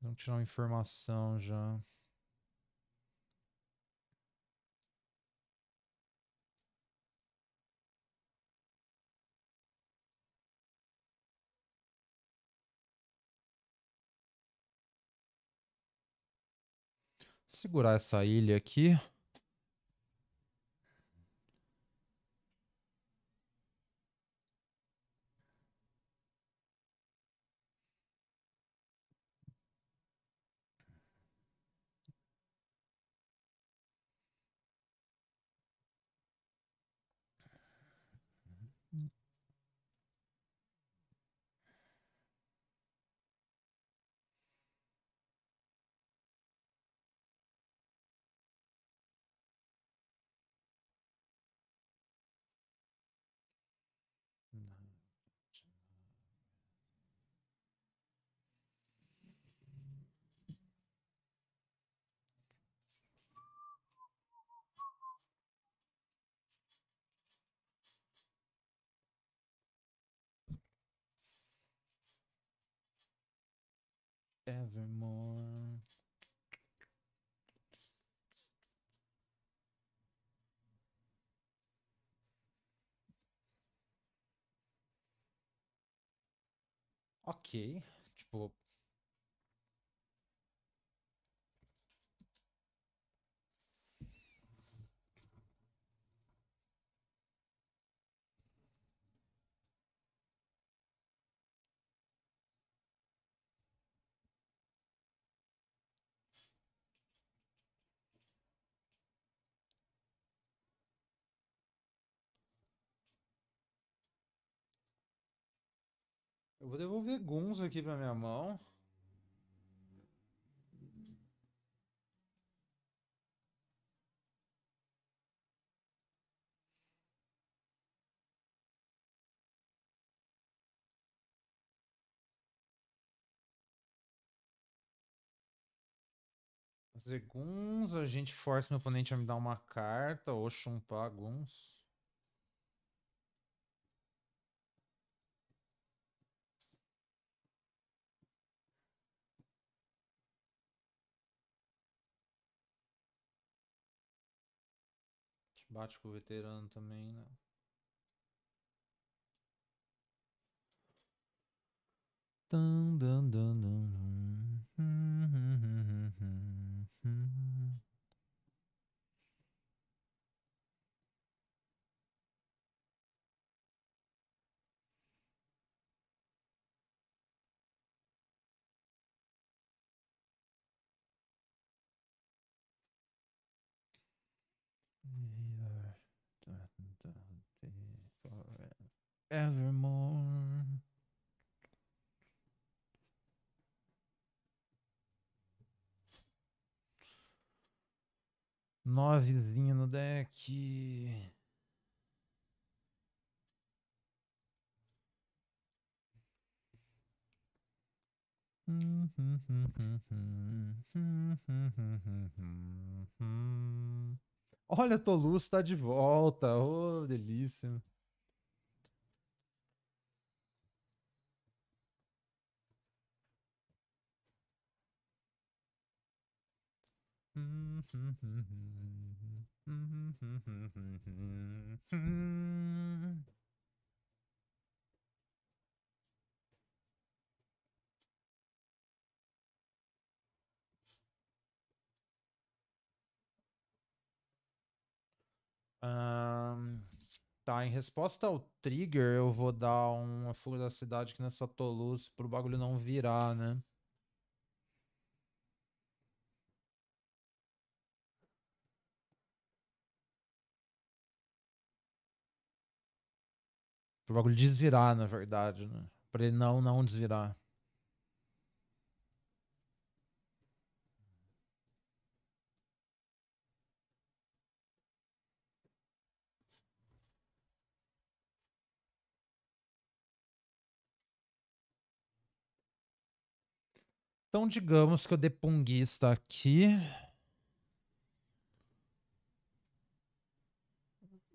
Vamos tirar uma informação já. Segurar essa ilha aqui. evermore. Ok, tipo, Eu vou devolver Guns aqui pra minha mão. Fazer Guns, a gente força meu oponente a me dar uma carta ou chumpar Guns. Bate com o veterano também, né? Dun, dun, dun, dun, Evermore. Novezinha no deck. Olha, Toluço está de volta. oh, delícia. Um, tá, em resposta ao trigger, eu vou dar uma fuga da cidade aqui nessa é Toulouse pro bagulho não virar, né? Pro bagulho desvirar, na verdade, né? Pra ele não, não desvirar. Então, digamos que eu dê punguista aqui.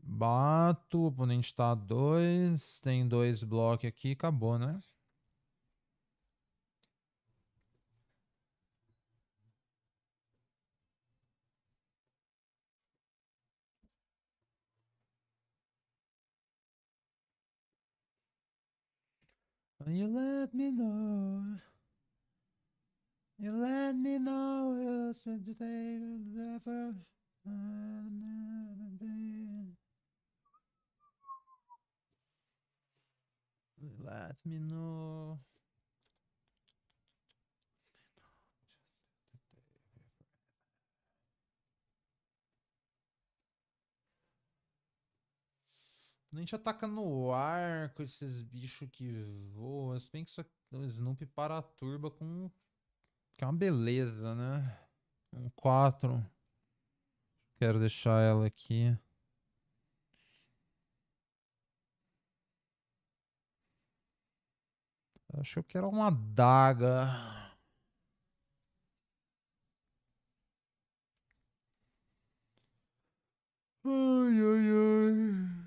Bato, o oponente está 2, tem dois blocos aqui, acabou, né? You let me know. You let me know you'll sensitated ever. never been. Let me know. A gente ataca no ar com esses bichos que voam. Se bem que isso aqui, o para a turba com que é uma beleza, né? Um 4. Quero deixar ela aqui. Acho que eu quero uma daga. Ai, ai, ai.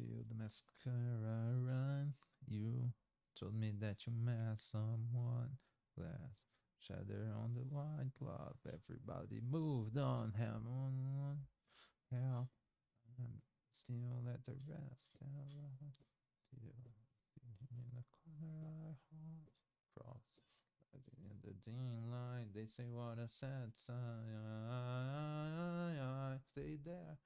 shield mascara run. You told me that you met someone. Glass shatter on the white glove. Everybody moved on. Ham on hell. I'm still at the rest. Still in the corner I hold. Cross. In the dim light, they say what a sad I Stay there.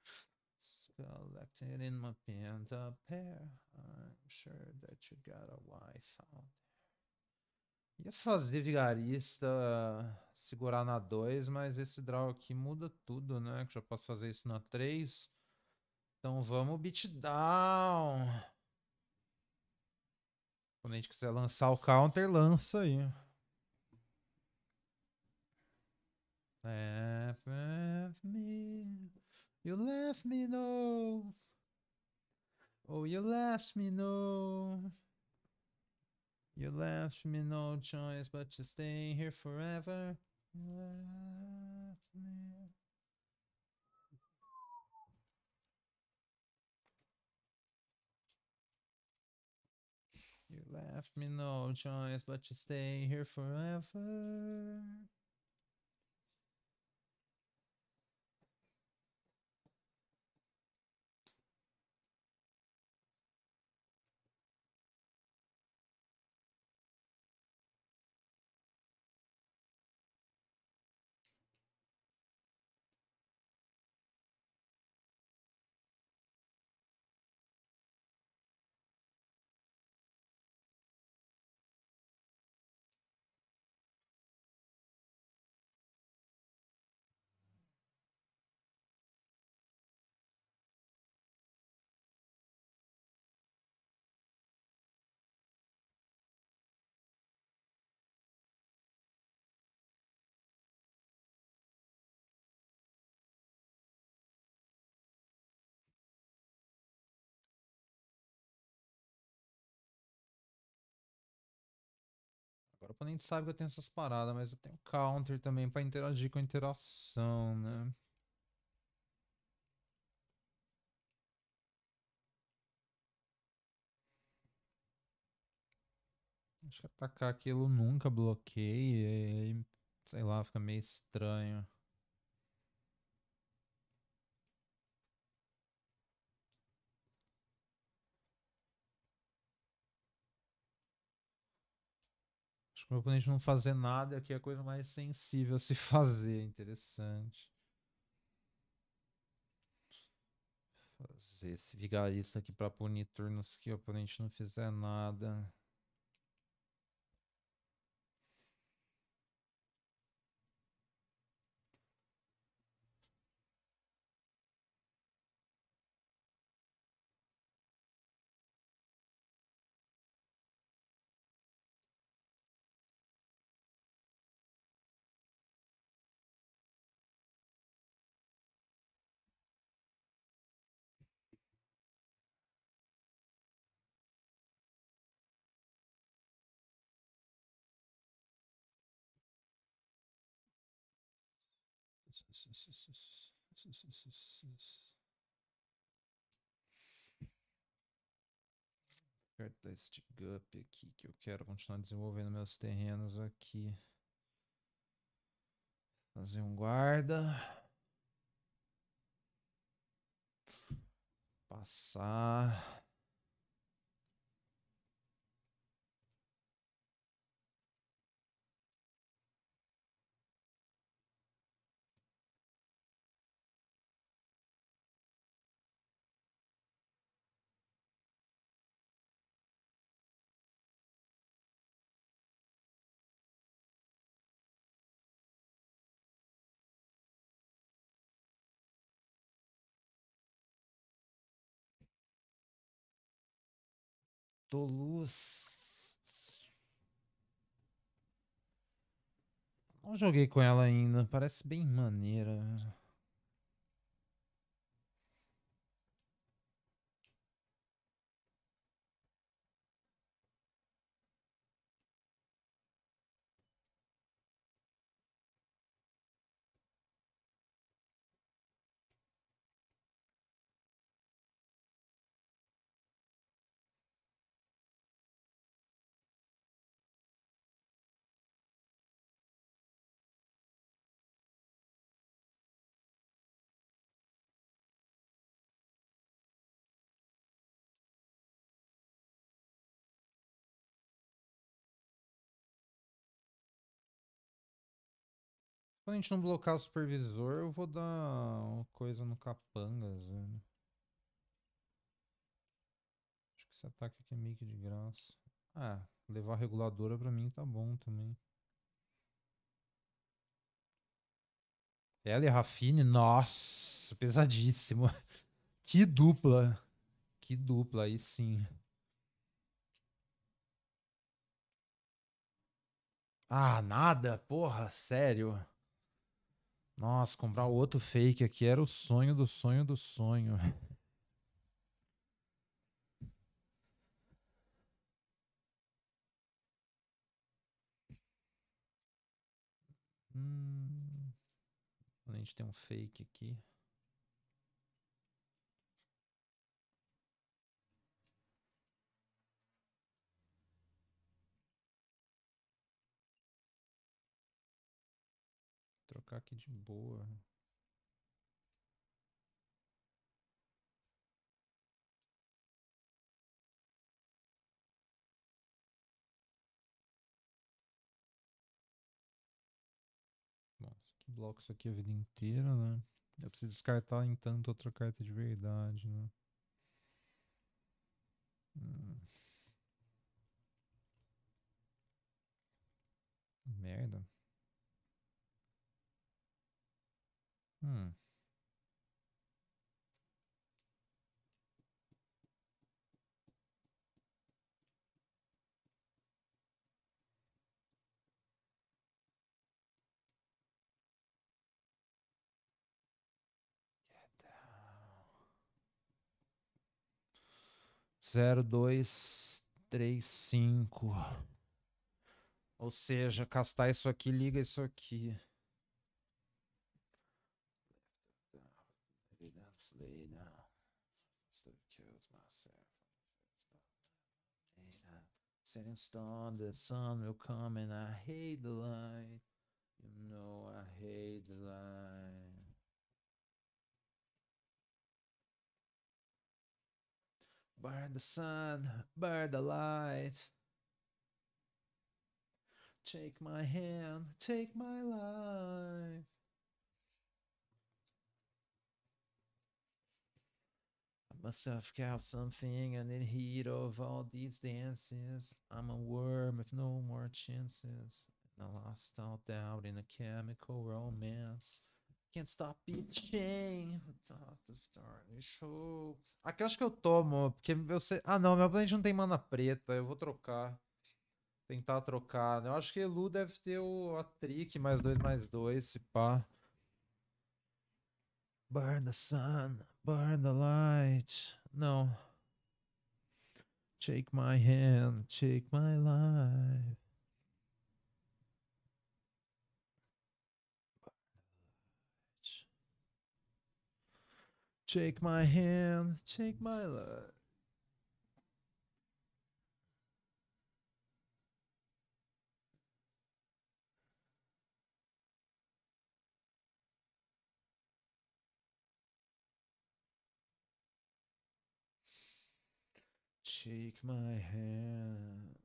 collected in my pants up here. I'm sure that you got a wife out there. É Ia fazer vigarista, segurar na 2, mas esse draw aqui muda tudo, né? Que já posso fazer isso na 3. Então vamos beatdown. Quando a gente quiser lançar o counter, lança aí. Laugh with me. You left me, no. Oh, you left me, no. You left me no choice but to stay here forever. You left me. You left me no choice but to stay here forever. oponente sabe que eu tenho essas paradas, mas eu tenho counter também pra interagir com a interação, né? Acho que atacar aquilo nunca bloqueia e, sei lá, fica meio estranho. Acho tipo, o meu oponente não fazer nada aqui é a coisa mais sensível a se fazer. Interessante. Fazer esse vigarista aqui para punir turnos que o oponente não fizer nada. Apertar este gap aqui que eu quero continuar desenvolvendo meus terrenos aqui. Fazer um guarda. Passar. Toulouse. Não joguei com ela ainda, parece bem maneira. a gente não bloquear o supervisor, eu vou dar uma coisa no capangas, velho. Acho que esse ataque aqui é meio que de graça. Ah, levar a reguladora pra mim tá bom também. Ela e Rafine, nossa, pesadíssimo. que dupla. Que dupla, aí sim. Ah, nada? Porra, sério? Nossa, comprar o outro fake aqui era o sonho do sonho do sonho. hum, a gente tem um fake aqui. ficar aqui de boa. bloco isso aqui a vida inteira, né? Eu preciso descartar, em então, tanto outra carta de verdade, né? Hum. Merda. Hum. Zero, dois, três, cinco. Ou seja, castar isso aqui, liga isso aqui. setting star, the sun will come and I hate the light. You know I hate the light. Burn the sun, burn the light. Take my hand, take my life. must have out something and in heat of all these dances. I'm a worm with no more chances. And I lost all doubt in a chemical romance. Can't stop bitching. Show. Aqui eu acho que eu tomo, porque eu sei. Ah não, meu oponente não tem mana preta, eu vou trocar. Tentar trocar. Né? Eu acho que Lu deve ter o a trick mais dois mais dois, se pá. Burn the sun, Burn the lights. No. Shake my hand, Shake my life. Shake my hand, Shake my life. Shake my hand,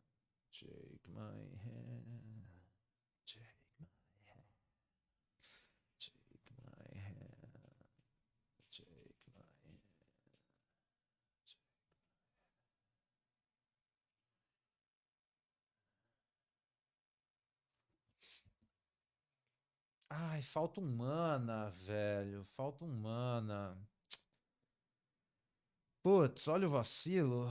shake my hand, shake my hand, shake my hand, shake my hand. Ai, falta humana, velho. Falta humana. Putz, olha o vacilo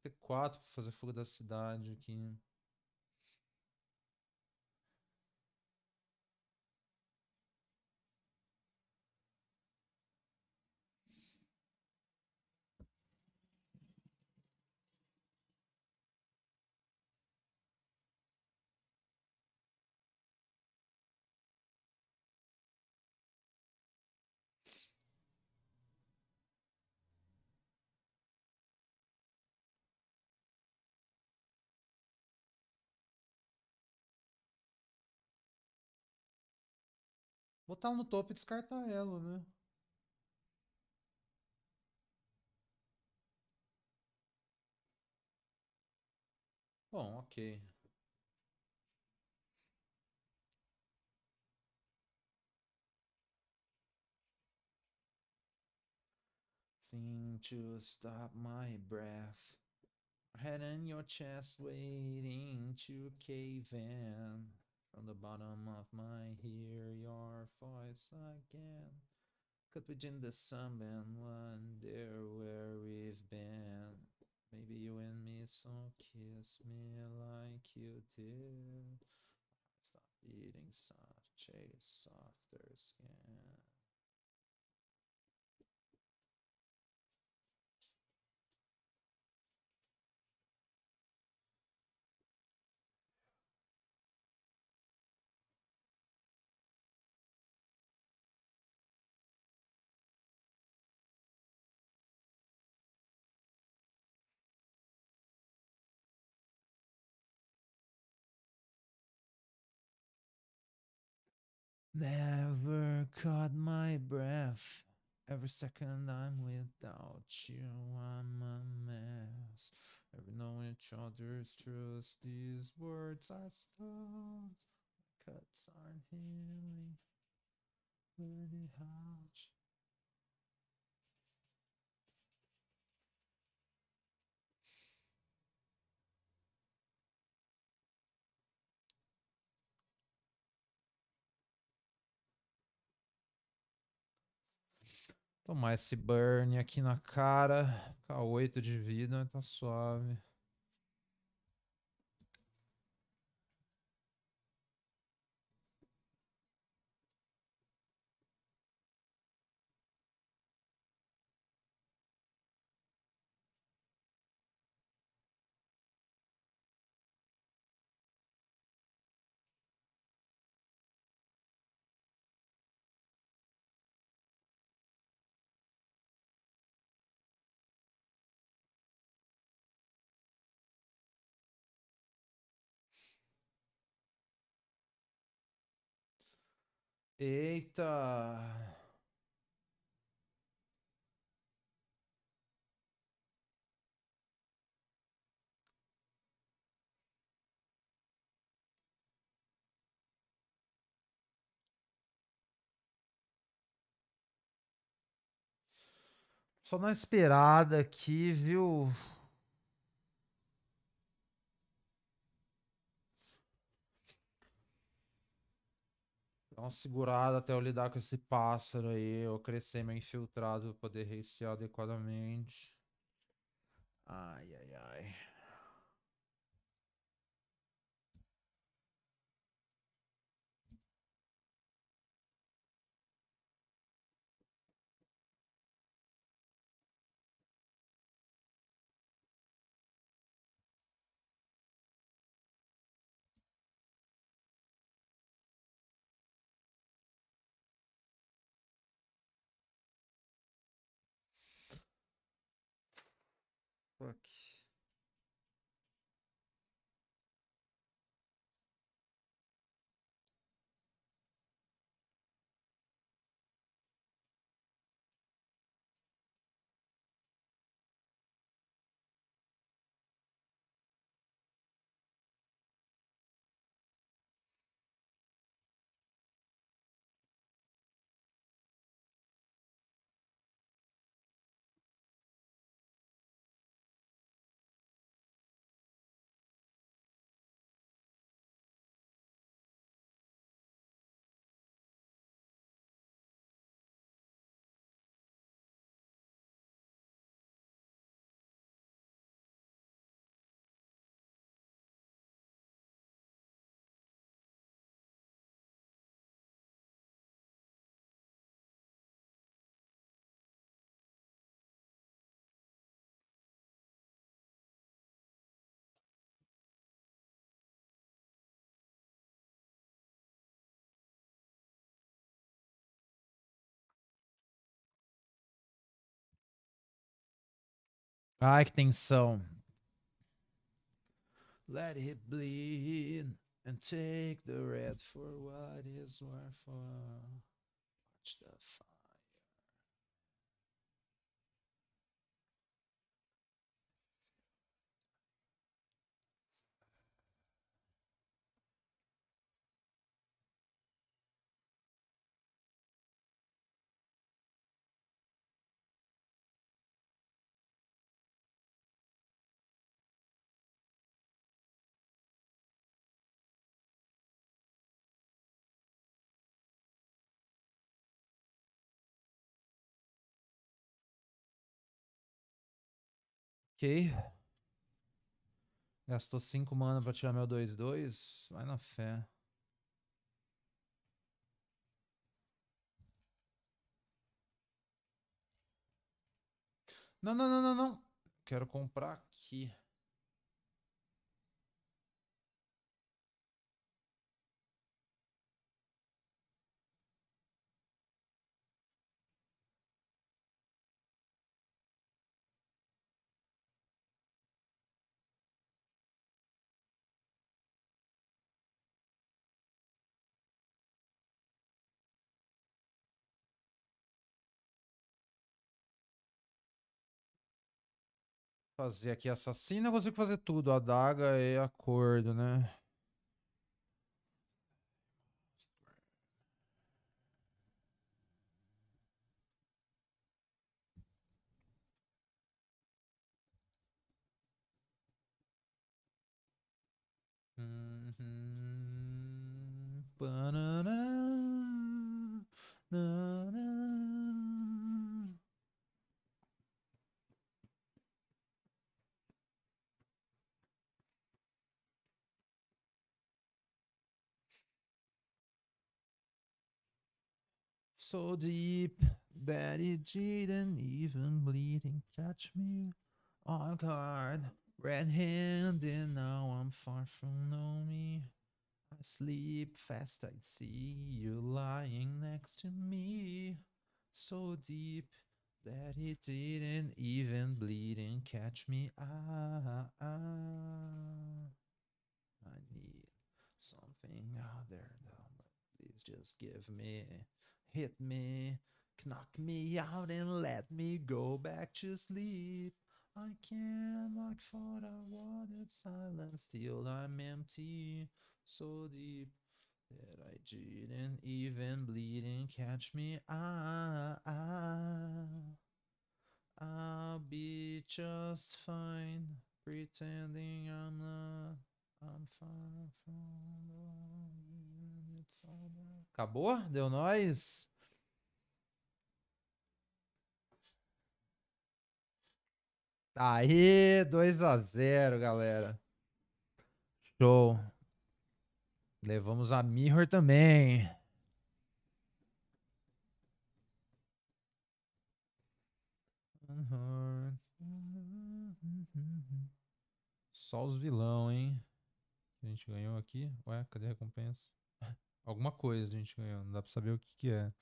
que ter quatro pra fazer fuga da cidade aqui. botar no topo e descartar ela, né? Bom, ok. Seem to stop my breath. Head in your chest waiting to cave in. From the bottom of my hear your voice again. Cut between the sun and wonder where we've been. Maybe you and me, so kiss me like you did. Stop eating such a softer skin. Never caught my breath. Every second I'm without you, I'm a mess. Every knowing each other's trust, these words are stones. Cuts aren't healing. Pretty hot. Tomar esse burn aqui na cara. Ficar 8 de vida, tá suave. Eita! Só na esperada aqui, viu? Dá uma segurada até eu lidar com esse pássaro aí, eu crescer meu infiltrado pra poder reiniciar adequadamente. Ai, ai, ai. I think so. Let it bleed and take the red for what is worthwhile. Watch the fire. Ok. Gastou 5 mana pra tirar meu 2-2. Vai na fé. Não, não, não, não, não. Quero comprar aqui. Fazer aqui assassina, eu consigo fazer tudo. A adaga e acordo, né? Uhum. so deep that it didn't even bleeding catch me on guard. Red-handed, now I'm far from knowing. I sleep fast, I see you lying next to me. So deep that it didn't even bleed and catch me. Ah, ah, I need something out there now, but please just give me hit me, knock me out and let me go back to sleep. I can't like for the watered silence till I'm empty, so deep that I didn't even bleed and catch me. Ah, ah, I'll be just fine, pretending I'm not. I'm far from Acabou? Deu nós? Tá aí, 2 a 0 galera. Show. Levamos a Mirror também. Só os vilão, hein? A gente ganhou aqui. Ué, cadê a recompensa? Alguma coisa a gente ganhou, não dá pra saber o que que é.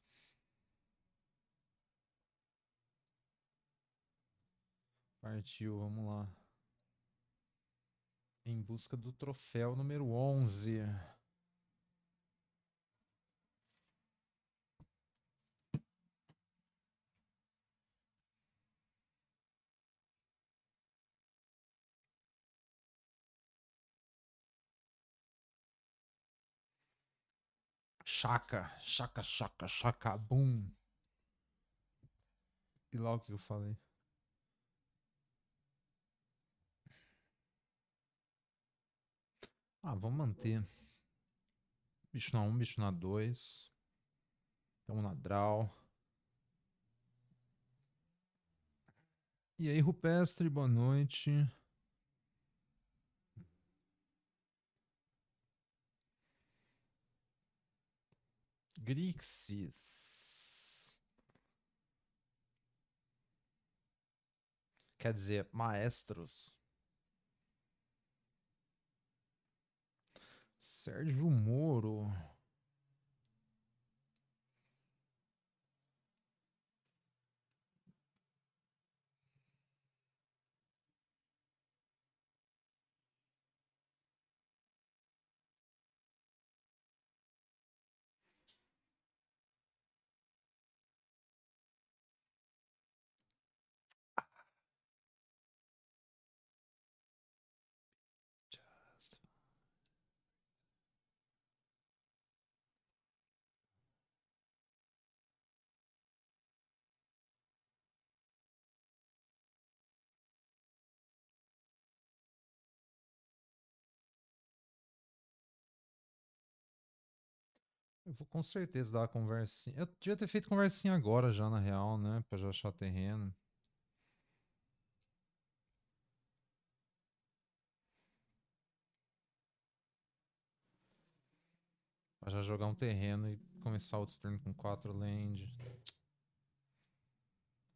Partiu, vamos lá. Em busca do troféu número 11. Chaca, chaca, chaca, chaca, boom. E lá o que eu falei? Ah, vamos manter. Bicho na 1, um, bicho na 2. Tamo na draw. E aí, Rupestre, boa noite. Grixis. Quer dizer, maestros. Sérgio Moro. vou com certeza dar uma conversinha. Eu devia ter feito conversinha agora já, na real, né? Pra já achar terreno. Pra já jogar um terreno e começar outro turno com 4 land.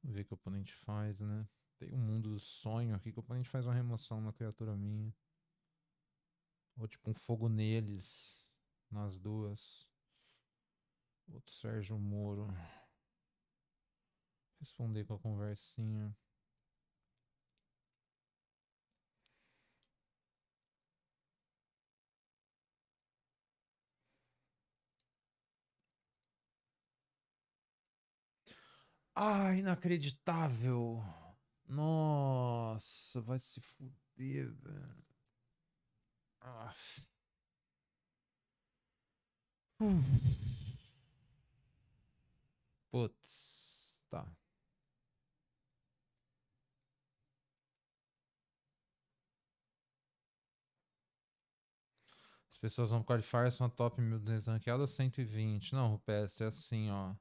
Vamos ver o que o oponente faz, né? Tem um mundo do sonho aqui que o oponente faz uma remoção na criatura minha. Ou tipo um fogo neles. Nas duas. Outro Sérgio Moro. Responder com a conversinha. Ah, inacreditável. Nossa, vai se fuder, velho. Ah. Uh. Putz, tá. As pessoas vão qualificar, são a top 1200 ranqueada, 120. Não, Rupestre, é assim, ó.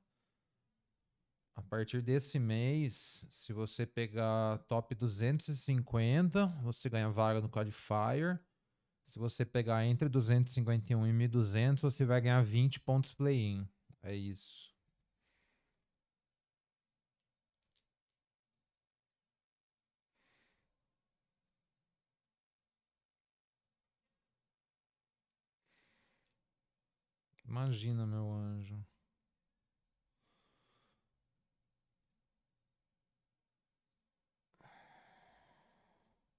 A partir desse mês, se você pegar top 250, você ganha vaga no Qualifier. Se você pegar entre 251 e 1200, você vai ganhar 20 pontos play-in. É isso. Imagina, meu anjo.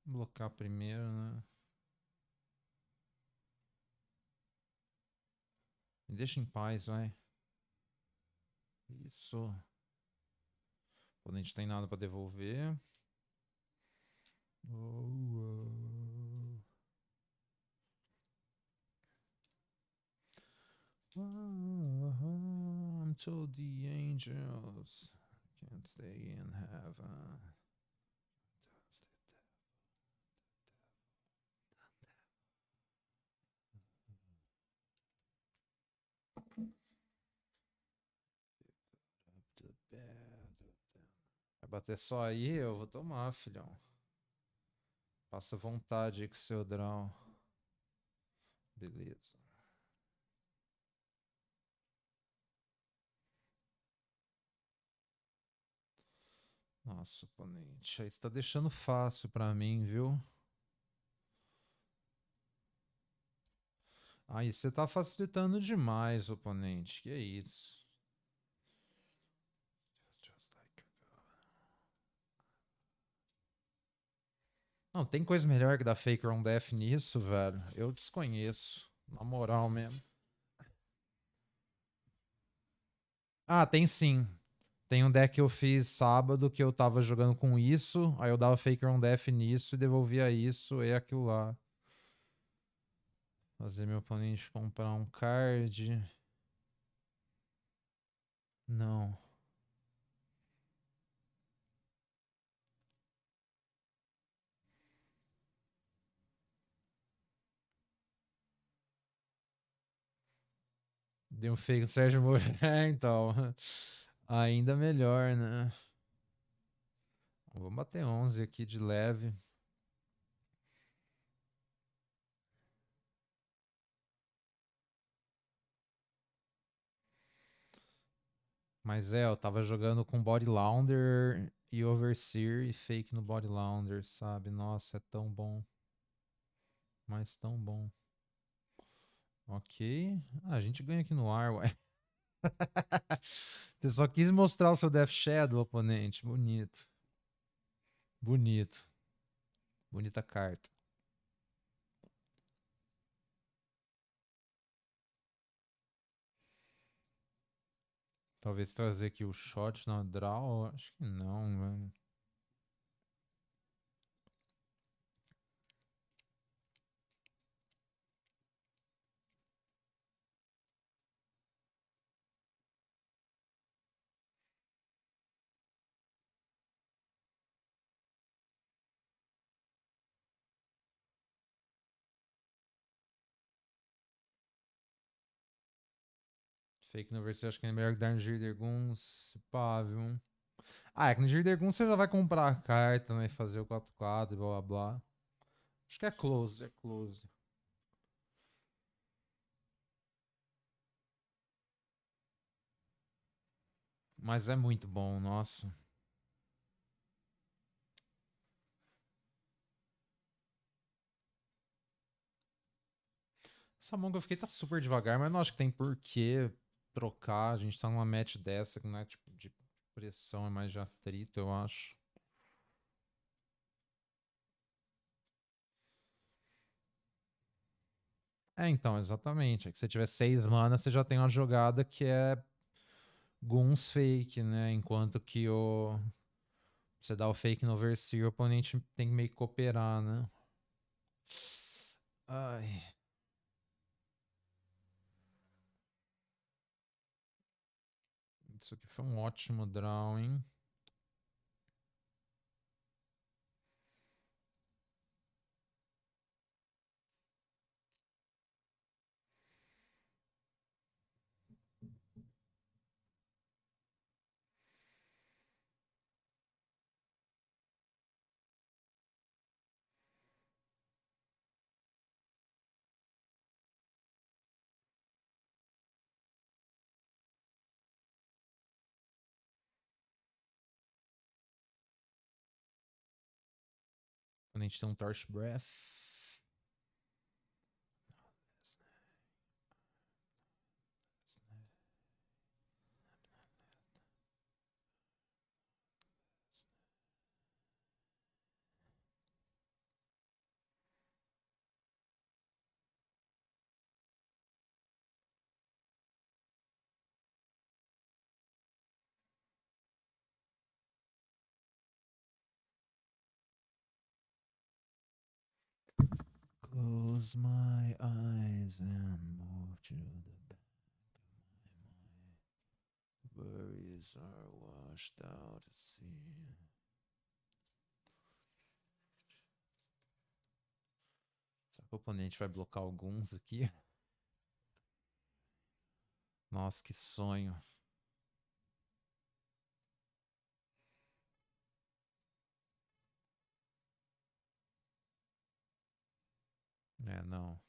Blocar primeiro, né? Me deixa em paz, vai. Isso. O oponente tem nada para devolver. Oh, Until ah, the angels can stay in heaven. Vai bater só aí, eu vou tomar, filhão. Passa vontade aí com o seu drão. Beleza. Nossa, oponente. Aí você tá deixando fácil pra mim, viu? Aí você tá facilitando demais, oponente. Que é isso. Não, tem coisa melhor que dar Fake on Death nisso, velho. Eu desconheço. Na moral mesmo. Ah, tem sim. Tem um deck que eu fiz sábado que eu tava jogando com isso, aí eu dava Faker on Death nisso e devolvia isso e aquilo lá. Fazer meu oponente comprar um card. Não. Deu um fake no Sérgio Moura. É, então. Ainda melhor, né? Vou bater 11 aqui de leve. Mas é, eu tava jogando com Body Launder e Overseer e Fake no Body Launder, sabe? Nossa, é tão bom. Mas tão bom. Ok. Ah, a gente ganha aqui no ar, ué. Você só quis mostrar o seu Death Shadow, oponente. Bonito. Bonito. Bonita carta. Talvez trazer aqui o shot na draw. Acho que não, velho. Né? Fake University, acho que é melhor que dar no Girdergun, pá, viu? Ah, é que no Girdergun você já vai comprar a carta, né? Fazer o 4x4 e blá blá blá. Acho que é close, é close. Mas é muito bom, nossa. Essa manga eu fiquei tá super devagar, mas não acho que tem porquê trocar. A gente tá numa match dessa que não é tipo de pressão, é mais de atrito, eu acho. É, então, exatamente. É que se você tiver seis manas, você já tem uma jogada que é Guns fake, né? Enquanto que o. Você dá o fake no Overseer, o oponente tem que meio que cooperar, né? Ai. Isso aqui foi um ótimo drawing. quando a gente tem um Torch Breath. Close my eyes and move to the back of my mind. Worries are washed out to sea. Será que o oponente vai blocar alguns aqui? É. Nossa, que sonho. É, não.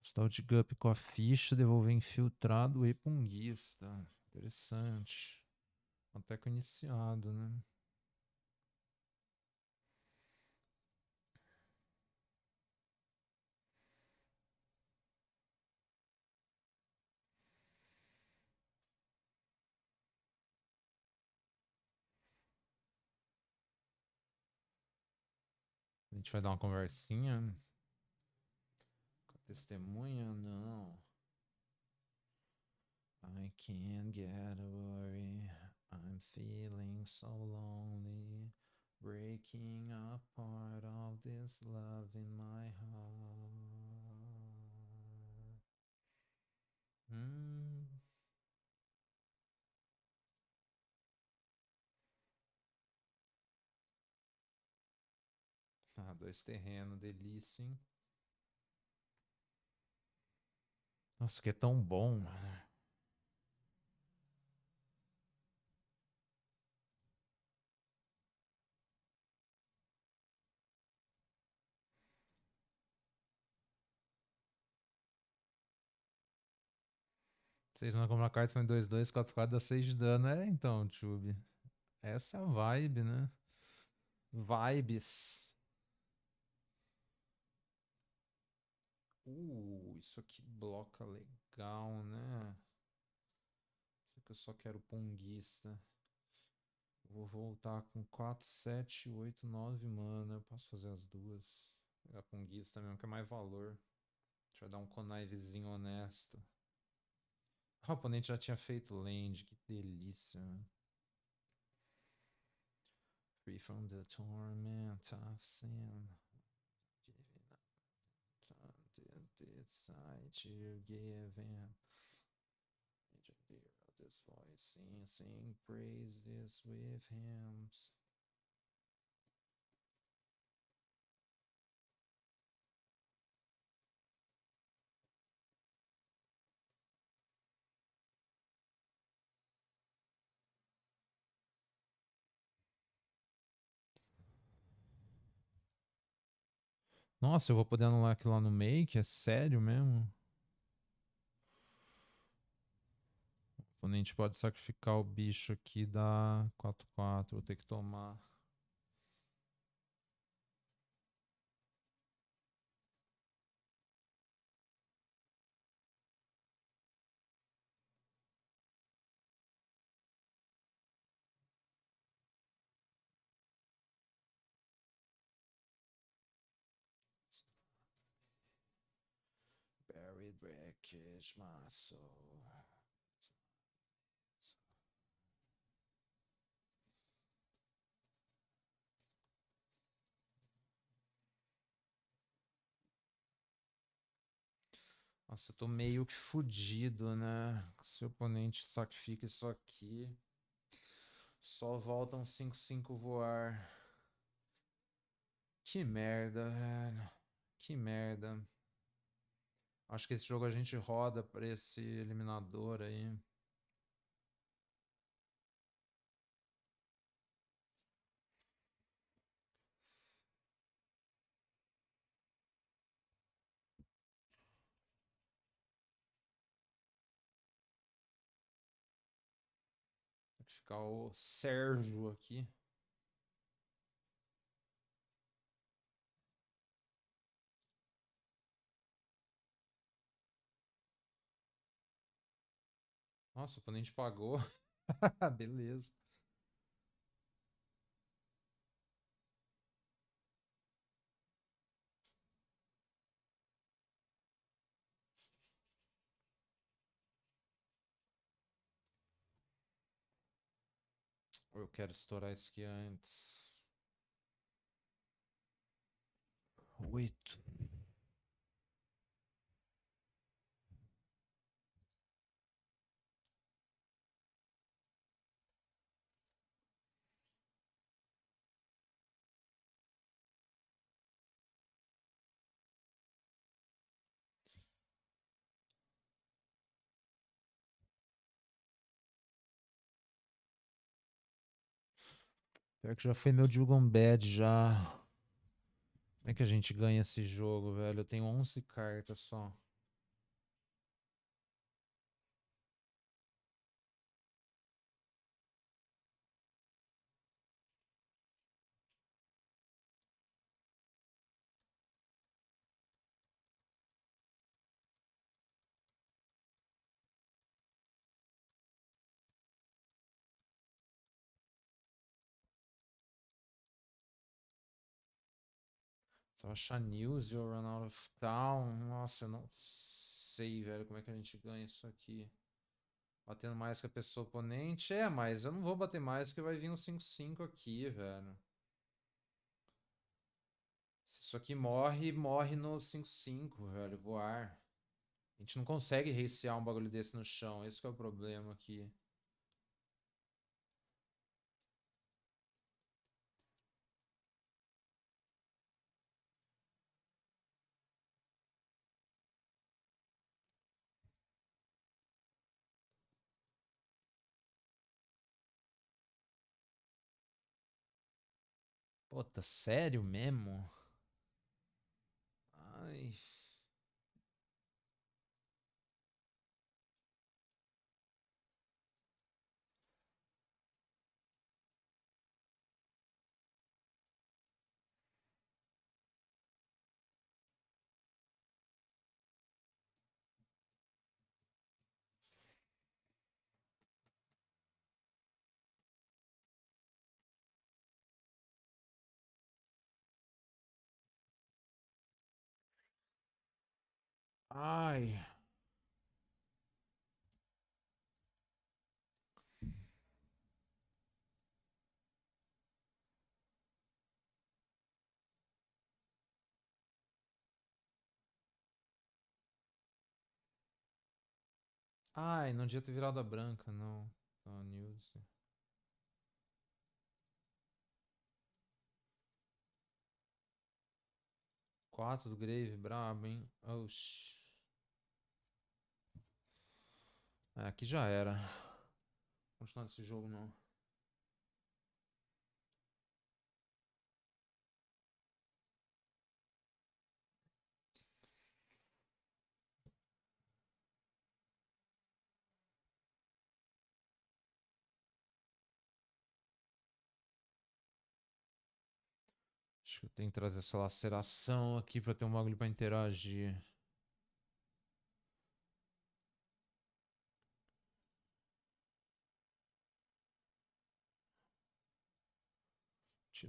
Postal de Gup com a ficha, devolver infiltrado e punguista. Interessante. Boteco iniciado, né? A gente vai dar uma conversinha com a testemunha, não. I can't get worry. I'm feeling so lonely, breaking apart all this love in my heart. Mm. Ah, dois terrenos, delícia, hein? Nossa, que é tão bom, mano. 6 mana comprar carta, foi 2, 2, 4, 4, dá 6 de dano. É então, Tube. Essa é a vibe, né? Vibes. Uh, isso aqui bloca legal, né? Isso aqui eu só quero ponguista. Vou voltar com 4, 7, 8, 9 mana. Eu posso fazer as duas. Vou é Pegar ponguista mesmo, que é mais valor. Deixa eu dar um conaivezinho honesto. O oponente já tinha feito land, que delícia. Free from the torment of sin. Decide to give in. This voice, sing, sing praises with hymns. Nossa, eu vou poder anular aquilo lá no make? É sério mesmo? O oponente pode sacrificar o bicho aqui da 4-4. Vou ter que tomar... his muscle. Nossa, eu tô meio que fudido, né? Seu oponente sacrifica isso aqui, só volta um 5-5 voar. Que merda, velho. Que merda. Acho que esse jogo a gente roda para esse eliminador aí. Vou ficar é o Sérgio aqui. Nossa, o oponente pagou. Beleza. Eu quero estourar isso aqui antes. Oito. Pior que já foi meu Dragon Bad já. Como é que a gente ganha esse jogo, velho? Eu tenho 11 cartas só. achar News, You'll Run Out of Town. Nossa, eu não sei, velho, como é que a gente ganha isso aqui. Batendo mais que a pessoa oponente. É, mas eu não vou bater mais porque vai vir um 5-5 aqui, velho. Se isso aqui morre, morre no 5-5, velho. Voar. A gente não consegue recear um bagulho desse no chão. Esse é o problema aqui. sério mesmo? Ai. Ai. Ai, não devia ter virado a branca, não. Não, tá, news. Quatro do Grave, brabo, hein? Oxi. É, aqui já era. Continuar esse jogo não. Acho que eu tenho que trazer essa laceração aqui para ter um bagulho para interagir.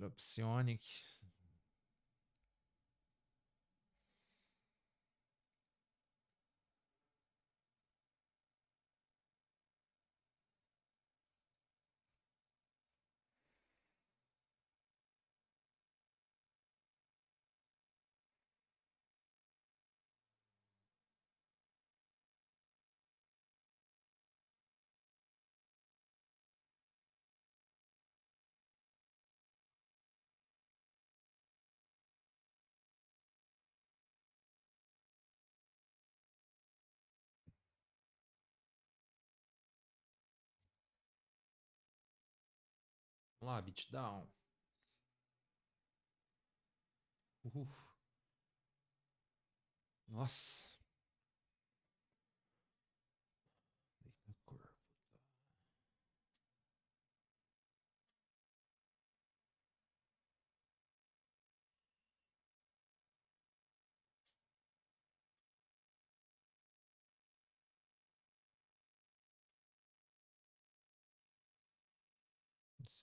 o Psionic. Vamos lá, beatdown. Uh. Nossa.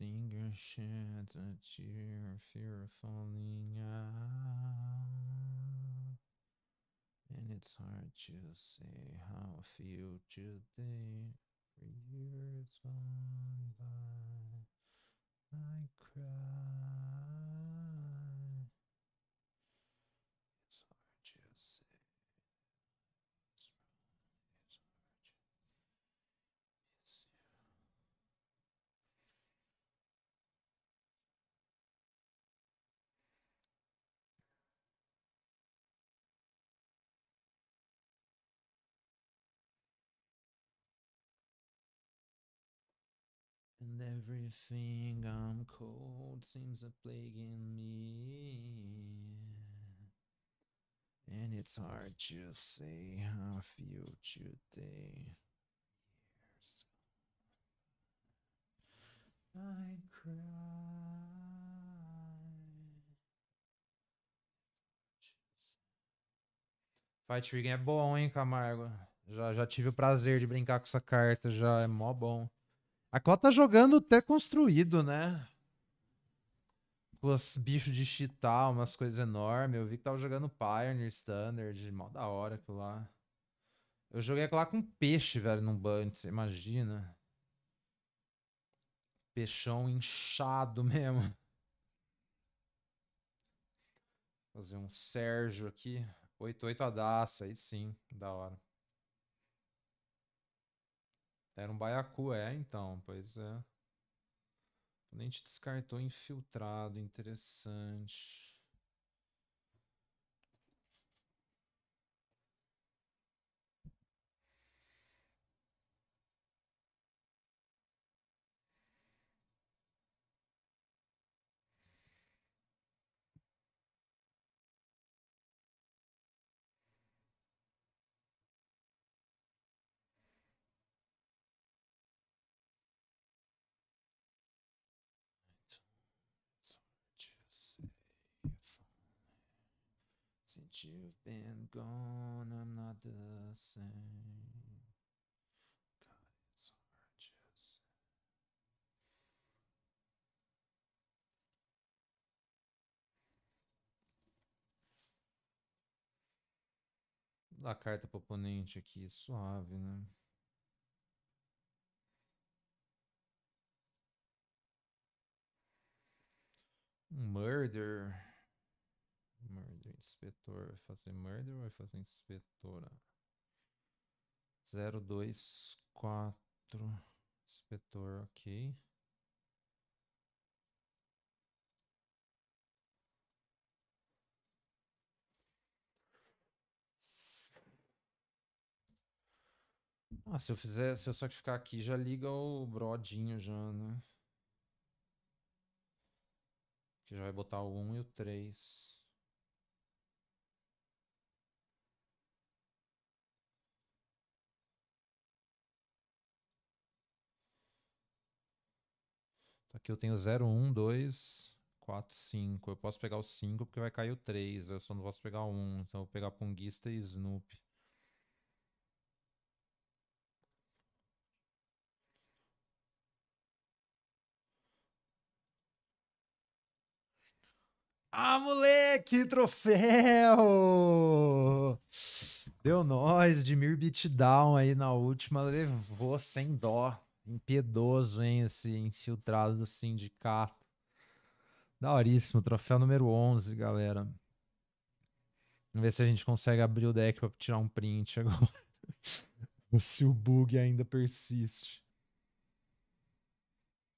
Finger sheds a tear, fear of falling out. And it's hard to say how I feel today. For years gone by, I cry. And everything I'm cold seems a plague in me. And it's hard to say how I feel today. Years. I cry. Fight Rigging é bom, hein, Camargo? Já, já tive o prazer de brincar com essa carta, já é mó bom. A Cló tá jogando até construído, né? Com os bichos de cheetah, umas coisas enormes. Eu vi que tava jogando Pioneer, Standard, mó da hora aquilo lá. Eu joguei aquilo lá com peixe, velho, num Bunt, imagina. Peixão inchado mesmo. Fazer um Sérgio aqui. 8-8 daça, aí sim, da hora. Era um baiacu, é, então, pois é. Oponente descartou infiltrado, interessante. Since you've been gone, I'm not the same. God, it's hard carta pro oponente aqui, suave, né? Murder inspetor vai fazer murder ou vai fazer inspetora? 0, 2, 4, inspetor, ok. Ah, se eu fizer, se eu sacrificar aqui, já liga o brodinho já, né? Que já vai botar o 1 e o 3. eu tenho 0, 1, 2, 4, 5. Eu posso pegar o 5 porque vai cair o 3. Eu só não posso pegar o 1. Então eu vou pegar Pungista e Snoop. Ah, moleque, troféu! Deu nós, Dimir Beatdown aí na última, levou sem dó impiedoso, hein, esse infiltrado do sindicato. Daoríssimo, troféu número 11, galera. Vamos ver se a gente consegue abrir o deck para tirar um print agora. Ou se o bug ainda persiste.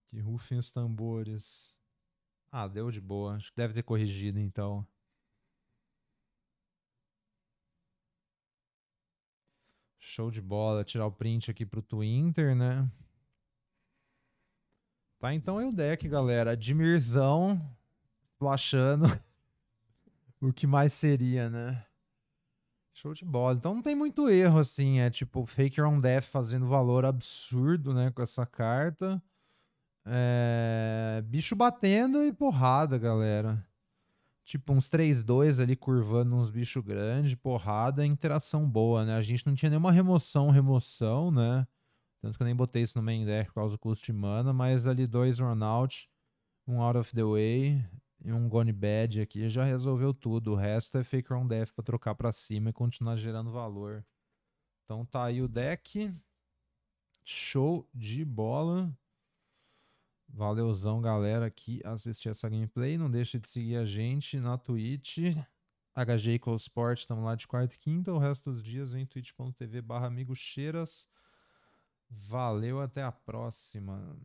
Que rufem os tambores. Ah, deu de boa. Acho que deve ter corrigido então. Show de bola. Tirar o print aqui pro Twitter, né? Tá, então é o deck, galera. Admirzão, tô achando o que mais seria, né? Show de bola. Então não tem muito erro, assim. É tipo Fake on Death fazendo valor absurdo, né? Com essa carta. É... Bicho batendo e porrada, galera. Tipo uns 3-2 ali curvando uns bichos grandes, porrada, é interação boa, né? A gente não tinha nenhuma remoção, remoção, né? Tanto que eu nem botei isso no main deck por causa do custo de mana, mas ali dois run out, um out of the way e um gone bad aqui já resolveu tudo. O resto é fake on death para trocar para cima e continuar gerando valor. Então tá aí o deck. Show de bola. Valeuzão, galera, que assistiu essa gameplay. Não deixe de seguir a gente na Twitch, HG Sport, estamos lá de quarta e quinta. O resto dos dias em twitch.tv barra amigos cheiras. Valeu, até a próxima.